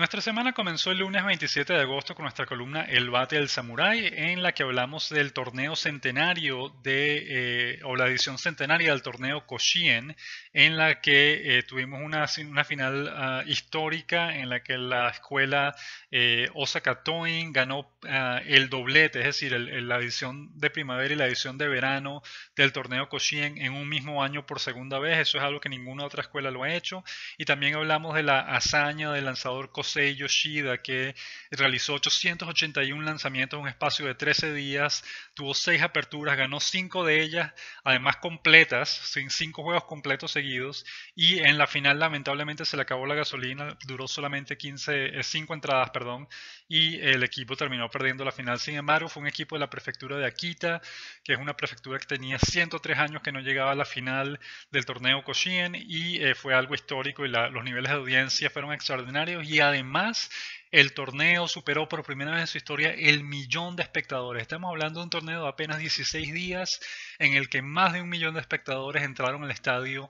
Nuestra semana comenzó el lunes 27 de agosto con nuestra columna El Bate del Samurái, en la que hablamos del torneo centenario de, eh, o la edición centenaria del torneo Koshien, en la que eh, tuvimos una, una final ah, histórica en la que la escuela eh, Osaka Toin ganó ah, el doblete, es decir, la edición de primavera y la edición de verano del torneo Koshien en un mismo año por segunda vez. Eso es algo que ninguna otra escuela lo ha hecho. Y también hablamos de la hazaña del lanzador Koshien Yoshida, que realizó 881 lanzamientos en un espacio de 13 días, tuvo 6 aperturas, ganó 5 de ellas, además completas, sin 5 juegos completos seguidos, y en la final lamentablemente se le acabó la gasolina, duró solamente 15, 5 eh, entradas, perdón, y el equipo terminó perdiendo la final. Sin embargo, fue un equipo de la prefectura de Akita, que es una prefectura que tenía 103 años que no llegaba a la final del torneo Koshien y eh, fue algo histórico y los niveles de audiencia fueron extraordinarios y además el torneo superó por primera vez en su historia el millón de espectadores. Estamos hablando de un torneo de apenas 16 días en el que más de un millón de espectadores entraron al estadio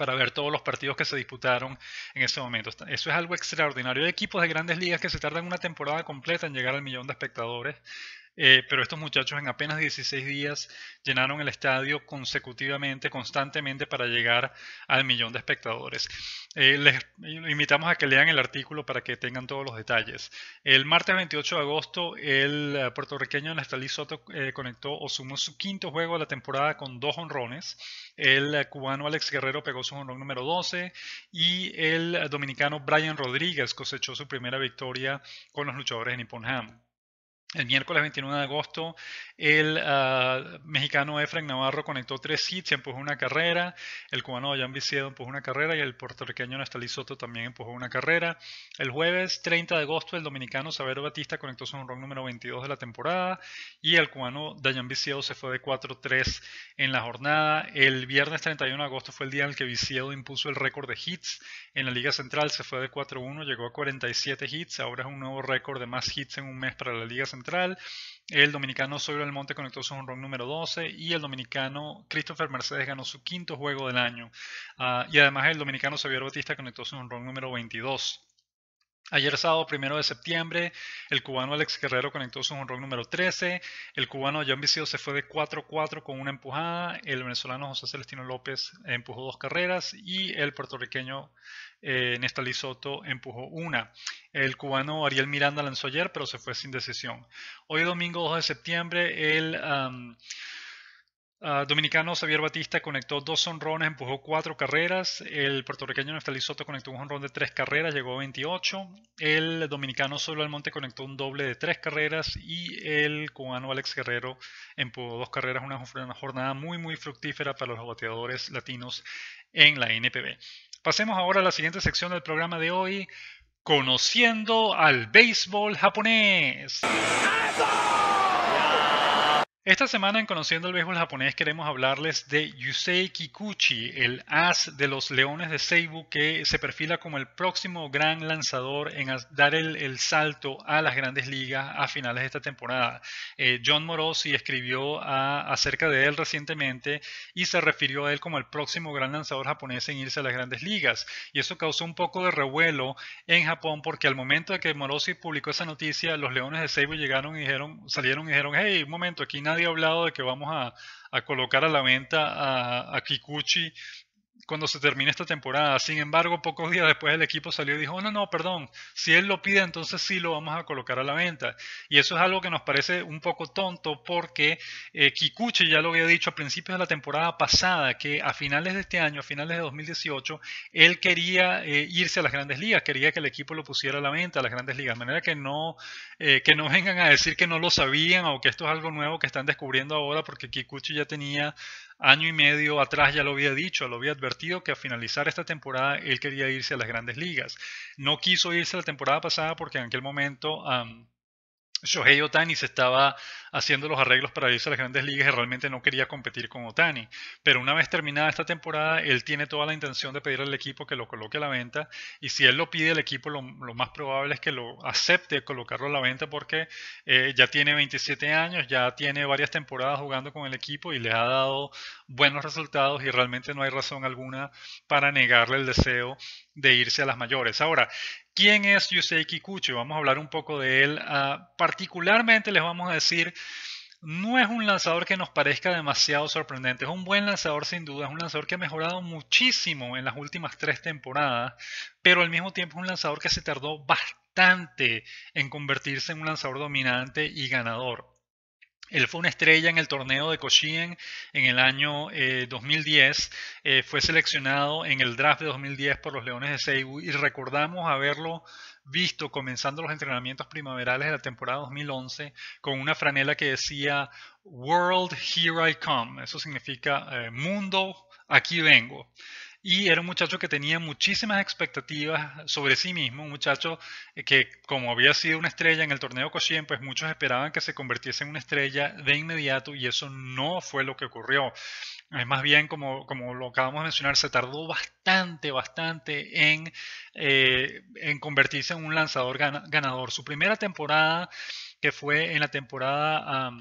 para ver todos los partidos que se disputaron en ese momento. Eso es algo extraordinario. Hay equipos de grandes ligas que se tardan una temporada completa en llegar al millón de espectadores. Eh, pero estos muchachos en apenas 16 días llenaron el estadio consecutivamente, constantemente para llegar al millón de espectadores. Eh, les invitamos a que lean el artículo para que tengan todos los detalles. El martes 28 de agosto, el eh, puertorriqueño Nestalí Soto conectó o sumó su quinto juego de la temporada con dos honrones. El cubano Alex Guerrero pegó su honrón número 12 y el dominicano Brian Rodríguez cosechó su primera victoria con los luchadores de Nippon Ham. El miércoles 29 de agosto, el ah, mexicano Efraín Navarro conectó tres hits, y empujó una carrera, el cubano Jan Viciedo empujó una carrera y el puertorriqueño Nestalí Soto también empujó una carrera. El jueves 30 de agosto, el dominicano Savero Batista conectó su honrón número 22 de la temporada y el cubano Dayan Viciedo se fue de 4-3 en la jornada. El viernes 31 de agosto fue el día en el que Viciedo impuso el récord de hits en la Liga Central, se fue de 4-1, llegó a 47 hits, ahora es un nuevo récord de más hits en un mes para la Liga Central el dominicano sobre del Monte conectó su honrón número 12 y el dominicano Christopher Mercedes ganó su quinto juego del año. Ah, y además el dominicano Xavier Batista conectó su honrón número 22. Ayer sábado, primero de septiembre, el cubano Alex Guerrero conectó su honrón número 13, el cubano John Vicido se fue de 4-4 con una empujada, el venezolano José Celestino López empujó dos carreras y el puertorriqueño eh, empujó una. El cubano Ariel Miranda lanzó ayer, pero se fue sin decisión. Hoy domingo 2 de septiembre, el... Ah, dominicano Xavier Batista conectó dos honrones, empujó cuatro carreras. El puertorriqueño Neftalí conectó un honrón de tres carreras, llegó a 28. El dominicano Solo Almonte conectó un doble de tres carreras. Y el cubano Alex Guerrero empujó dos carreras, una, jornada muy, muy fructífera para los bateadores latinos en la NPB. Pasemos ahora a la siguiente sección del programa de hoy, conociendo al béisbol japonés. Esta semana en Conociendo el Béisbol Japonés queremos hablarles de Yusei Kikuchi, el as de los Leones de Seibu que se perfila como el próximo gran lanzador en dar el, salto a las grandes ligas a finales de esta temporada. Eh, John Morosi escribió acerca de él recientemente y se refirió a él como el próximo gran lanzador japonés en irse a las grandes ligas. Y eso causó un poco de revuelo en Japón porque al momento de que Morosi publicó esa noticia, los Leones de Seibu llegaron y dijeron, salieron y dijeron, hey, un momento, aquí nada nadie ha hablado de que vamos a, colocar a la venta a, a Kikuchi cuando se termine esta temporada. Sin embargo, pocos días después el equipo salió y dijo, oh, no, no, perdón, si él lo pide, entonces sí lo vamos a colocar a la venta. Y eso es algo que nos parece un poco tonto porque eh, Kikuchi ya lo había dicho a principios de la temporada pasada, que a finales de este año, a finales de 2018, él quería eh, irse a las grandes ligas, quería que el equipo lo pusiera a la venta a las grandes ligas, de manera que no, eh, que no vengan a decir que no lo sabían o que esto es algo nuevo que están descubriendo ahora porque Kikuchi ya tenía Año y medio atrás ya lo había dicho, lo había advertido que al finalizar esta temporada él quería irse a las grandes ligas. No quiso irse la temporada pasada porque en aquel momento Shohei Otani se estaba haciendo los arreglos para irse a las grandes ligas y realmente no quería competir con Otani. Pero una vez terminada esta temporada, él tiene toda la intención de pedir al equipo que lo coloque a la venta. Y si él lo pide, el equipo lo, más probable es que lo acepte colocarlo a la venta porque eh, ya tiene 27 años, ya tiene varias temporadas jugando con el equipo y le ha dado buenos resultados y realmente no hay razón alguna para negarle el deseo de irse a las mayores. Ahora, ¿Quién es Yusei Kikuchi? Vamos a hablar un poco de él. Ah, particularmente les vamos a decir, no es un lanzador que nos parezca demasiado sorprendente. Es un buen lanzador sin duda, es un lanzador que ha mejorado muchísimo en las últimas tres temporadas, pero al mismo tiempo es un lanzador que se tardó bastante en convertirse en un lanzador dominante y ganador. Él fue una estrella en el torneo de Cochin en el año 2010. Eh, eh, fue seleccionado en el draft de 2010 por los Leones de Seibu y recordamos haberlo visto comenzando los entrenamientos primaverales de la temporada 2011 con una franela que decía World Here I Come. Eso significa eh, mundo, aquí vengo. Y era un muchacho que tenía muchísimas expectativas sobre sí mismo, un muchacho eh, que como había sido una estrella en el torneo Koshien, pues muchos esperaban que se convirtiese en una estrella de inmediato y eso no fue lo que ocurrió. Es más bien, como, como lo acabamos de mencionar, se tardó bastante, bastante en, eh, en convertirse en un lanzador ganador. Su primera temporada, que fue en la temporada...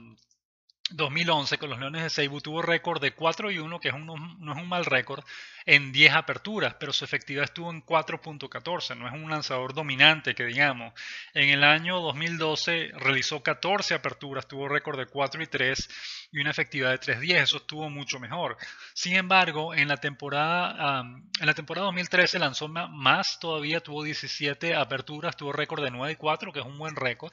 2011 con los Leones de Seibu tuvo récord de 4 y 1, que es un, no es un mal récord, en 10 aperturas, pero su efectividad estuvo en 4.14, no es un lanzador dominante que digamos. En el año 2012 realizó 14 aperturas, tuvo récord de 4 y 3 y una efectividad de 3.10, eso estuvo mucho mejor. Sin embargo, en la temporada, en la temporada 2013 lanzó más todavía, tuvo 17 aperturas, tuvo récord de 9 y 4, que es un buen récord.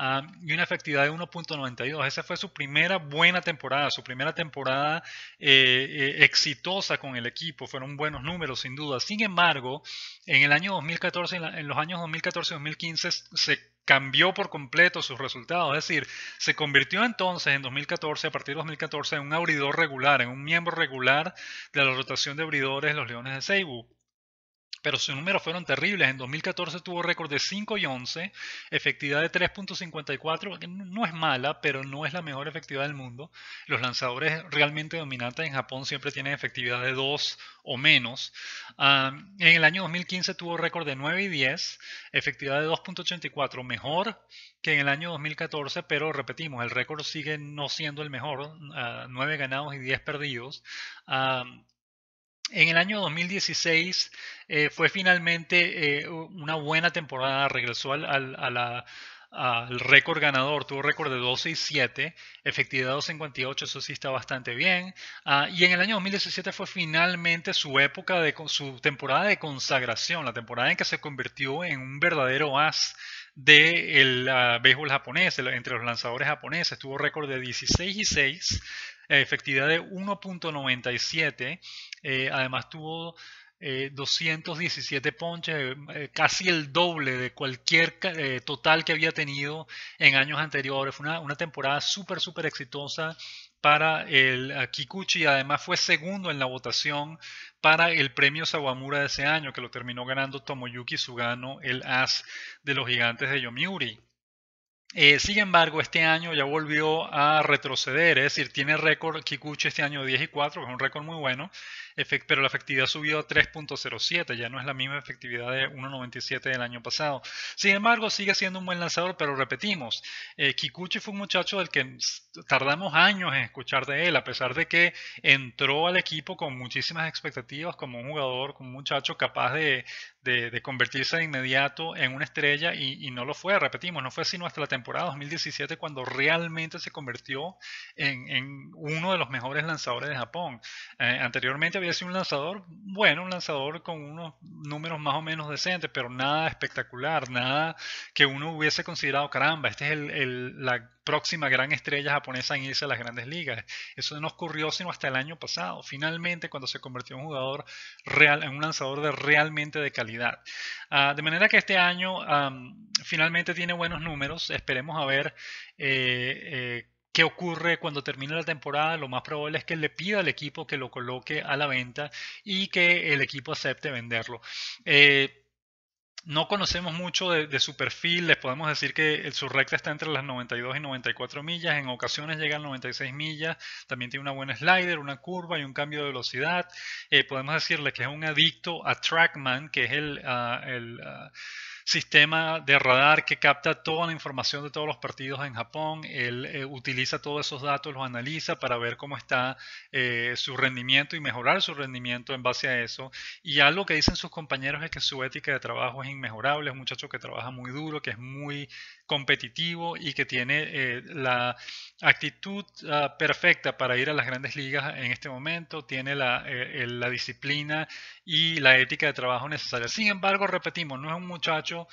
Ah, y una efectividad de 1.92. Esa fue su primera buena temporada, su primera temporada eh, eh, exitosa con el equipo. Fueron buenos números, sin duda. Sin embargo, en el año 2014, en los años 2014 y 2015 se cambió por completo sus resultados, es decir, se convirtió entonces en 2014, a partir de 2014, en un abridor regular, en un miembro regular de la rotación de abridores de los Leones de Seibu pero sus números fueron terribles. En 2014 tuvo récord de 5 y 11, efectividad de 3.54, que no es mala, pero no es la mejor efectividad del mundo. Los lanzadores realmente dominantes en Japón siempre tienen efectividad de 2 o menos. Ah, en el año 2015 tuvo récord de 9 y 10, efectividad de 2.84, mejor que en el año 2014, pero repetimos, el récord sigue no siendo el mejor, 9 ah, ganados y 10 perdidos. Ah, en el año 2016 eh, fue finalmente eh, una buena temporada, regresó al, récord ganador, tuvo récord de 12 y 7, efectividad 258, eso sí está bastante bien. Ah, y en el año 2017 fue finalmente su época, de su temporada de consagración, la temporada en que se convirtió en un verdadero as de el ah, béisbol japonés, entre los lanzadores japoneses. Tuvo récord de 16 y 6, efectividad de 1.97. Eh, además tuvo 217 eh, ponches, eh, casi el doble de cualquier total que había tenido en años anteriores. Fue una, temporada súper, súper exitosa para el Kikuchi. Además fue segundo en la votación para el premio Sawamura de ese año, que lo terminó ganando Tomoyuki Sugano, el as de los gigantes de Yomiuri. Eh, sin embargo, este año ya volvió a retroceder, es decir, tiene récord Kikuchi este año de 10 y 4, que es un récord muy bueno, pero la efectividad subió a 3.07, ya no es la misma efectividad de 1.97 del año pasado. Sin embargo, sigue siendo un buen lanzador, pero repetimos, eh, Kikuchi fue un muchacho del que tardamos años en escuchar de él, a pesar de que entró al equipo con muchísimas expectativas, como un jugador, como un muchacho capaz de, convertirse de inmediato en una estrella y, no lo fue, repetimos, no fue sino hasta la temporada 2017 cuando realmente se convirtió en, uno de los mejores lanzadores de Japón. Eh, anteriormente había es un lanzador? Bueno, un lanzador con unos números más o menos decentes, pero nada espectacular, nada que uno hubiese considerado, caramba, esta es la próxima gran estrella japonesa en irse a las grandes ligas. Eso no ocurrió sino hasta el año pasado, finalmente cuando se convirtió en un jugador real, en un lanzador de realmente de calidad. Ah, de manera que este año finalmente tiene buenos números, esperemos a ver. Eh, eh, qué ocurre cuando termine la temporada, lo más probable es que le pida al equipo que lo coloque a la venta y que el equipo acepte venderlo. Eh, no conocemos mucho de, su perfil, les podemos decir que su recta está entre las 92 y 94 millas, en ocasiones llega a 96 millas, también tiene una buena slider, una curva y un cambio de velocidad. Eh, podemos decirle que es un adicto a Trackman, que es el, ah, ah, sistema de radar que capta toda la información de todos los partidos en Japón. Él eh, utiliza todos esos datos, los analiza para ver cómo está eh, su rendimiento y mejorar su rendimiento en base a eso. Y algo que dicen sus compañeros es que su ética de trabajo es inmejorable, es un muchacho que trabaja muy duro, que es muy competitivo y que tiene eh, la actitud ah, perfecta para ir a las grandes ligas en este momento, tiene la, eh, la, disciplina y la ética de trabajo necesaria. Sin embargo, repetimos, no es un muchacho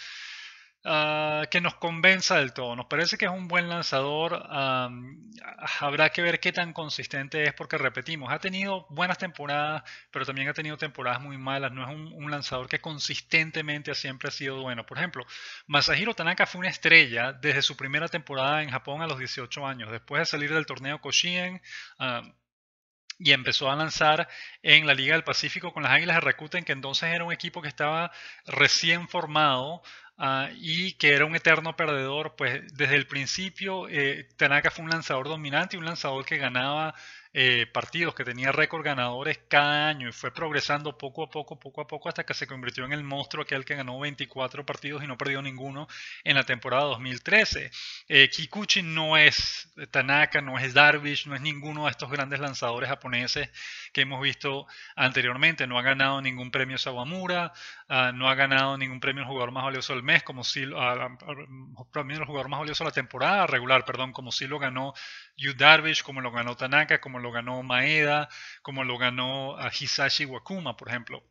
Ah, que nos convenza del todo. Nos parece que es un buen lanzador. habrá que ver qué tan consistente es porque, repetimos, ha tenido buenas temporadas, pero también ha tenido temporadas muy malas. No es un, lanzador que consistentemente siempre ha sido bueno. Por ejemplo, Masahiro Tanaka fue una estrella desde su primera temporada en Japón a los 18 años, después de salir del torneo Koshien. y empezó a lanzar en la Liga del Pacífico con las Águilas de Rakuten, que entonces era un equipo que estaba recién formado Ah, y que era un eterno perdedor, pues desde el principio eh, Tanaka fue un lanzador dominante y un lanzador que ganaba eh, partidos que tenía récord ganadores cada año y fue progresando poco a poco, poco a poco, hasta que se convirtió en el monstruo aquel que ganó 24 partidos y no perdió ninguno en la temporada 2013. Eh, Kikuchi no es Tanaka, no es Darvish, no es ninguno de estos grandes lanzadores japoneses que hemos visto anteriormente. No ha ganado ningún premio Sawamura, ah, no ha ganado ningún premio al jugador más valioso del mes, como si, lo, premio el jugador más valioso la temporada regular, perdón, como si lo ganó Yu Darvish, como lo ganó Tanaka, como lo lo ganó Maeda, como lo ganó ah, Hisashi Wakuma, por ejemplo.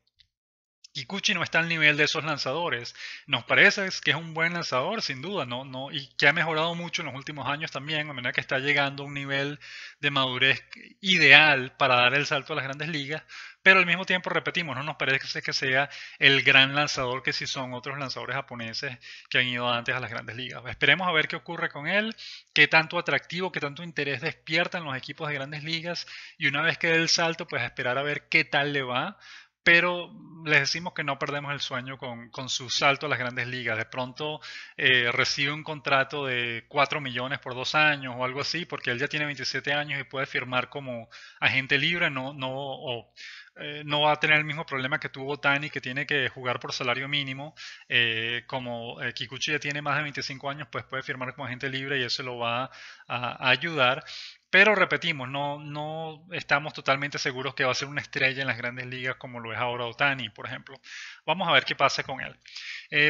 Kikuchi no está al nivel de esos lanzadores. Nos parece que es un buen lanzador, sin duda, ¿no? no y que ha mejorado mucho en los últimos años también, a manera que está llegando a un nivel de madurez ideal para dar el salto a las grandes ligas, pero al mismo tiempo, repetimos, no nos parece que sea el gran lanzador que si son otros lanzadores japoneses que han ido antes a las grandes ligas. Esperemos a ver qué ocurre con él, qué tanto atractivo, qué tanto interés despierta en los equipos de grandes ligas y una vez que dé el salto, pues esperar a ver qué tal le va. Pero les decimos que no perdemos el sueño con, su salto a las grandes ligas. De pronto eh, recibe un contrato de 4 millones por dos años o algo así, porque él ya tiene 27 años y puede firmar como agente libre, no, no, o, eh, no va a tener el mismo problema que tuvo Tani, que tiene que jugar por salario mínimo. Eh, como eh, Kikuchi ya tiene más de 25 años, pues puede firmar como agente libre y eso lo va a, ayudar. Pero repetimos, no, no estamos totalmente seguros que va a ser una estrella en las grandes ligas como lo es ahora Otani, por ejemplo. Vamos a ver qué pasa con él.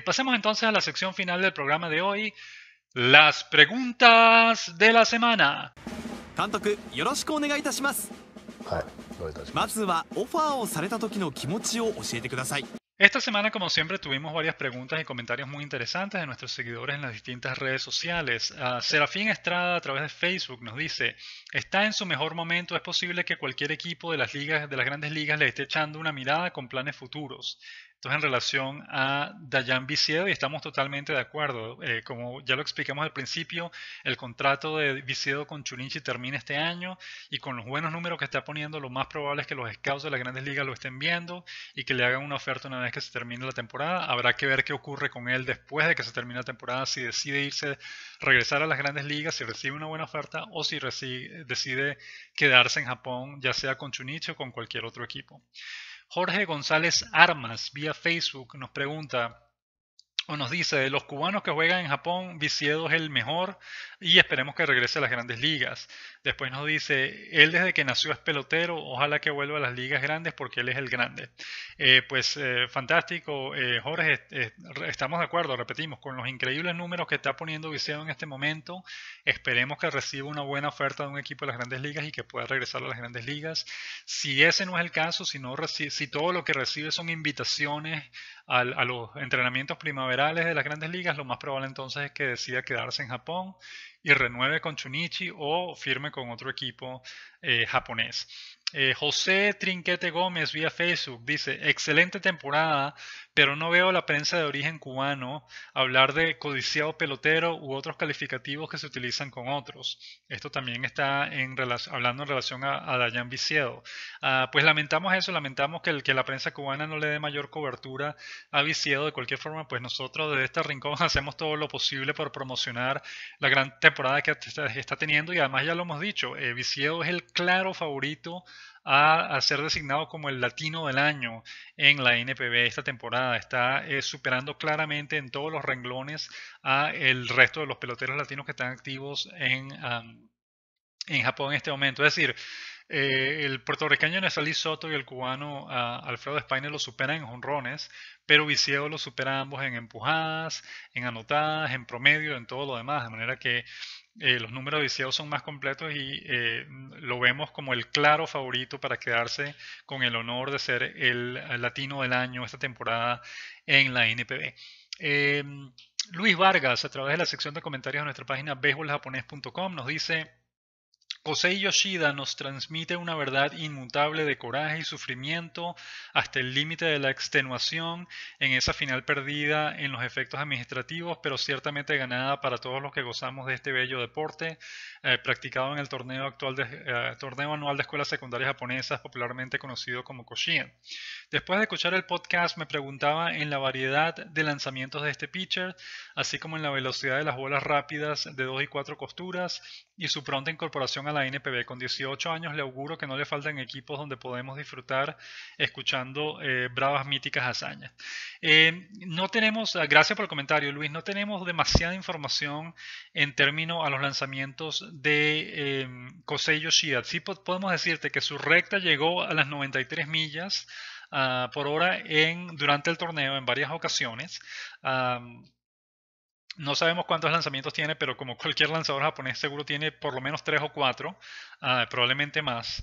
pasemos entonces a la sección final del programa de hoy. Las preguntas de la semana. Esta semana, como siempre, tuvimos varias preguntas y comentarios muy interesantes de nuestros seguidores en las distintas redes sociales. Ah, Serafín Estrada, a través de Facebook, nos dice, está en su mejor momento, es posible que cualquier equipo de las ligas, de las grandes ligas, le esté echando una mirada con planes futuros en relación a Dayan Vicedo y estamos totalmente de acuerdo. Eh, como ya lo explicamos al principio, el contrato de Vicedo con Chunichi termina este año y con los buenos números que está poniendo, lo más probable es que los scouts de las grandes ligas lo estén viendo y que le hagan una oferta una vez que se termine la temporada. Habrá que ver qué ocurre con él después de que se termine la temporada, si decide irse, regresar a las grandes ligas, si recibe una buena oferta o si decide quedarse en Japón, ya sea con Chunichi o con cualquier otro equipo. Jorge González Armas, vía Facebook, nos pregunta, o nos dice, de los cubanos que juegan en Japón, Vicedo es el mejor y esperemos que regrese a las grandes ligas. Después nos dice, él desde que nació es pelotero, ojalá que vuelva a las ligas grandes porque él es el grande. Eh, pues eh, fantástico, eh, Jorge, estamos de acuerdo, repetimos, con los increíbles números que está poniendo Vicedo en este momento, esperemos que reciba una buena oferta de un equipo de las grandes ligas y que pueda regresar a las grandes ligas. Si ese no es el caso, si todo lo que recibe son invitaciones a los entrenamientos primaverales de las grandes ligas, lo más probable entonces es que decida quedarse en Japón y renueve con Chunichi o firme con otro equipo eh, japonés. Eh, José Trinquete Gómez vía Facebook dice, excelente temporada, pero no veo la prensa de origen cubano hablar de codiciado pelotero u otros calificativos que se utilizan con otros. Esto también está en hablando en relación a, Dayan Viciedo. Ah, pues lamentamos eso, lamentamos que, la prensa cubana no le dé mayor cobertura a Viciedo. De cualquier forma, pues nosotros desde este rincón hacemos todo lo posible por promocionar la gran temporada que está, teniendo y además ya lo hemos dicho, eh, Viciedo es el claro favorito a, ser designado como el latino del año en la NPB esta temporada. Está eh, superando claramente en todos los renglones a el resto de los peloteros latinos que están activos en, en Japón en este momento. Es decir, eh, el puertorriqueño Nesali Soto y el cubano ah, Alfredo España lo superan en jonrones, pero Viseo lo supera ambos en empujadas, en anotadas, en promedio, en todo lo demás. De manera que eh, los números viciados son más completos y eh, lo vemos como el claro favorito para quedarse con el honor de ser el, eh, latino del año esta temporada en la NPB. Luis Vargas, a través de la sección de comentarios de nuestra página béisboljaponés.com, nos dice... Kosei Yoshida nos transmite una verdad inmutable de coraje y sufrimiento hasta el límite de la extenuación en esa final perdida en los efectos administrativos, pero ciertamente ganada para todos los que gozamos de este bello deporte. Eh, practicado en el torneo, actual de, eh, torneo anual de escuelas secundarias japonesas, popularmente conocido como Koshien. Después de escuchar el podcast, me preguntaba en la variedad de lanzamientos de este pitcher, así como en la velocidad de las bolas rápidas de 2 y 4 costuras y su pronta incorporación a la NPB. Con 18 años le auguro que no le faltan equipos donde podemos disfrutar escuchando eh, bravas míticas hazañas. no tenemos, gracias por el comentario Luis, no tenemos demasiada información en términos a los lanzamientos de eh, em, Kosei Yoshida. Sí podemos decirte que su recta llegó a las 93 millas ah, por hora en, durante el torneo en varias ocasiones. no sabemos cuántos lanzamientos tiene, pero como cualquier lanzador japonés seguro tiene por lo menos tres o cuatro, ah, probablemente más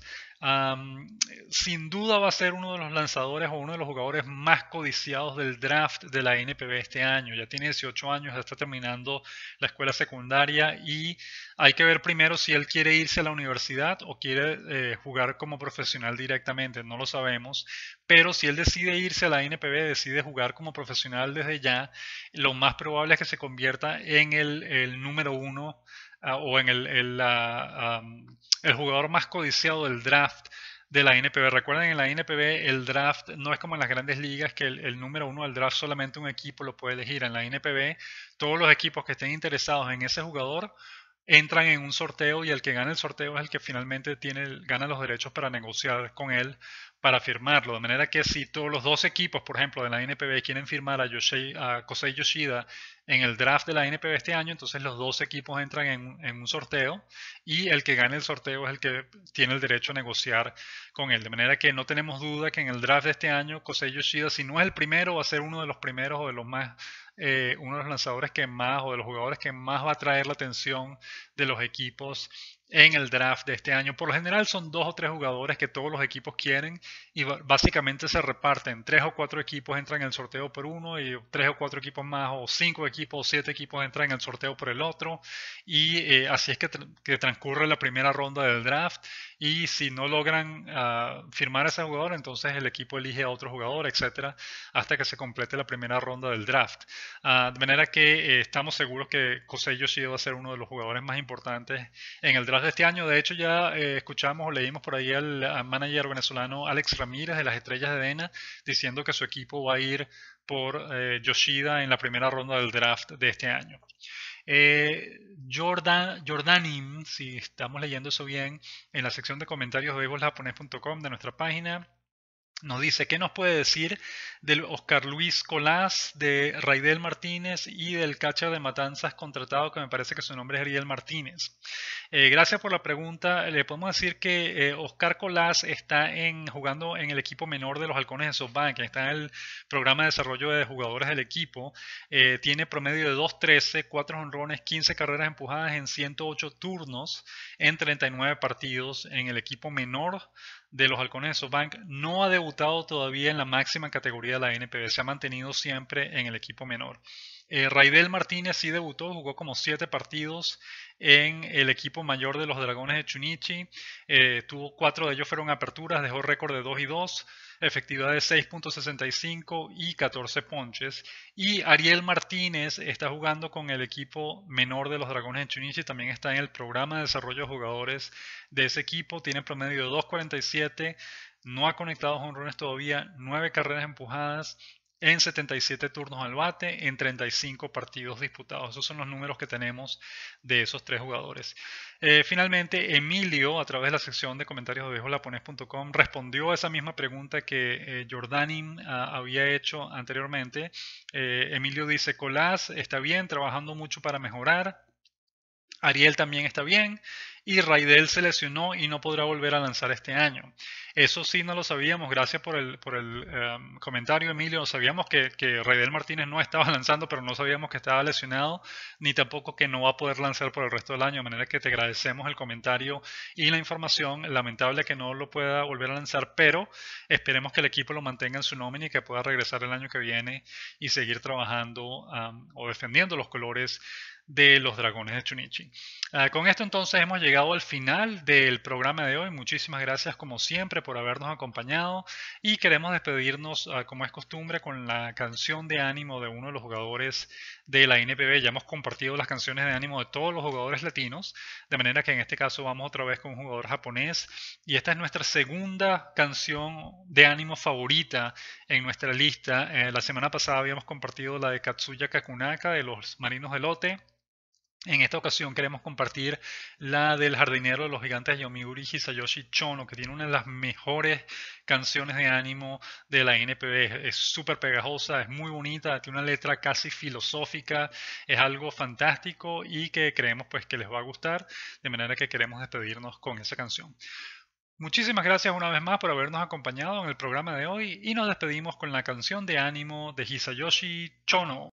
sin duda va a ser uno de los lanzadores o uno de los jugadores más codiciados del draft de la NPB este año. Ya tiene 18 años, ya está terminando la escuela secundaria y hay que ver primero si él quiere irse a la universidad o quiere eh, jugar como profesional directamente, no lo sabemos. Pero si él decide irse a la NPB, decide jugar como profesional desde ya, lo más probable es que se convierta en el número uno Ah, o en el, el, ah, el, jugador más codiciado del draft de la NPB. Recuerden, en la NPB el draft no es como en las grandes ligas, que el, número uno del draft solamente un equipo lo puede elegir. En la NPB todos los equipos que estén interesados en ese jugador entran en un sorteo y el que gana el sorteo es el que finalmente tiene, gana los derechos para negociar con él para firmarlo. De manera que si todos los dos equipos, por ejemplo, de la NPB quieren firmar a, a Kosei Yoshida en el draft de la NPB este año, entonces los dos equipos entran en, un sorteo y el que gane el sorteo es el que tiene el derecho a negociar con él. De manera que no tenemos duda que en el draft de este año, Kosei Yoshida, si no es el primero, va a ser uno de los primeros o de los más, eh, uno de los lanzadores que más o de los jugadores que más va a atraer la atención de los equipos en el draft de este año. Por lo general son dos o tres jugadores que todos los equipos quieren y básicamente se reparten. Tres o cuatro equipos entran en el sorteo por uno y tres o cuatro equipos más o cinco equipos o siete equipos entran en el sorteo por el otro. Y eh, así es que, que transcurre la primera ronda del draft y si no logran ah, firmar a ese jugador, entonces el equipo elige a otro jugador, etcétera, hasta que se complete la primera ronda del draft. Ah, de manera que eh, estamos seguros que Kosei Yoshida va a ser uno de los jugadores más importantes en el draft de este año. De hecho, ya eh, escuchamos o leímos por ahí al, manager venezolano Alex Ramírez de las Estrellas de Dena diciendo que su equipo va a ir por eh, Yoshida en la primera ronda del draft de este año. Eh, Jordan, Jordanim, si estamos leyendo eso bien, en la sección de comentarios de japonés.com de nuestra página, nos dice, ¿qué nos puede decir del Oscar Luis Colás, de Raidel Martínez y del cacha de Matanzas contratado, que me parece que su nombre es Ariel Martínez? Eh, gracias por la pregunta. Le podemos decir que eh, Oscar Colás está en, jugando en el equipo menor de los halcones de que está en el programa de desarrollo de jugadores del equipo. Eh, tiene promedio de 2-13, 4 honrones, 15 carreras empujadas en 108 turnos en 39 partidos en el equipo menor de los halcones de no ha debutado todavía en la máxima categoría de la NPB, se ha mantenido siempre en el equipo menor. Eh, Raidel Martínez sí debutó, jugó como siete partidos en el equipo mayor de los Dragones de Chunichi. Eh, tuvo cuatro de ellos fueron aperturas, dejó récord de 2 y 2, efectividad de 6.65 y 14 ponches. Y Ariel Martínez está jugando con el equipo menor de los Dragones de Chunichi, también está en el programa de desarrollo de jugadores de ese equipo, tiene promedio de 2.47. No ha conectado Runes todavía, nueve carreras empujadas, en 77 turnos al bate, en 35 partidos disputados. Esos son los números que tenemos de esos tres jugadores. Eh, finalmente, Emilio, a través de la sección de comentarios de viejolapones.com, respondió a esa misma pregunta que eh, Jordanin ah, había hecho anteriormente. Eh, Emilio dice, Colás está bien, trabajando mucho para mejorar. Ariel también está bien y Raidel se lesionó y no podrá volver a lanzar este año. Eso sí no lo sabíamos, gracias por el, por el em, comentario Emilio, sabíamos que, Raidel Martínez no estaba lanzando, pero no sabíamos que estaba lesionado, ni tampoco que no va a poder lanzar por el resto del año, de manera que te agradecemos el comentario y la información, lamentable que no lo pueda volver a lanzar, pero esperemos que el equipo lo mantenga en su nómina y que pueda regresar el año que viene y seguir trabajando o defendiendo los colores de los dragones de Chunichi. Ah, con esto entonces hemos llegado al final del programa de hoy. Muchísimas gracias como siempre por habernos acompañado y queremos despedirnos ah, como es costumbre con la canción de ánimo de uno de los jugadores de la NPB. Ya hemos compartido las canciones de ánimo de todos los jugadores latinos, de manera que en este caso vamos otra vez con un jugador japonés y esta es nuestra segunda canción de ánimo favorita en nuestra lista. Eh, la semana pasada habíamos compartido la de Katsuya Kakunaka de los Marinos de Lote. En esta ocasión queremos compartir la del jardinero de los gigantes Yomiuri Hisayoshi Chono, que tiene una de las mejores canciones de ánimo de la NPB. Es súper pegajosa, es muy bonita, tiene una letra casi filosófica, es algo fantástico y que creemos pues que les va a gustar, de manera que queremos despedirnos con esa canción. Muchísimas gracias una vez más por habernos acompañado en el programa de hoy y nos despedimos con la canción de ánimo de Hisayoshi Chono.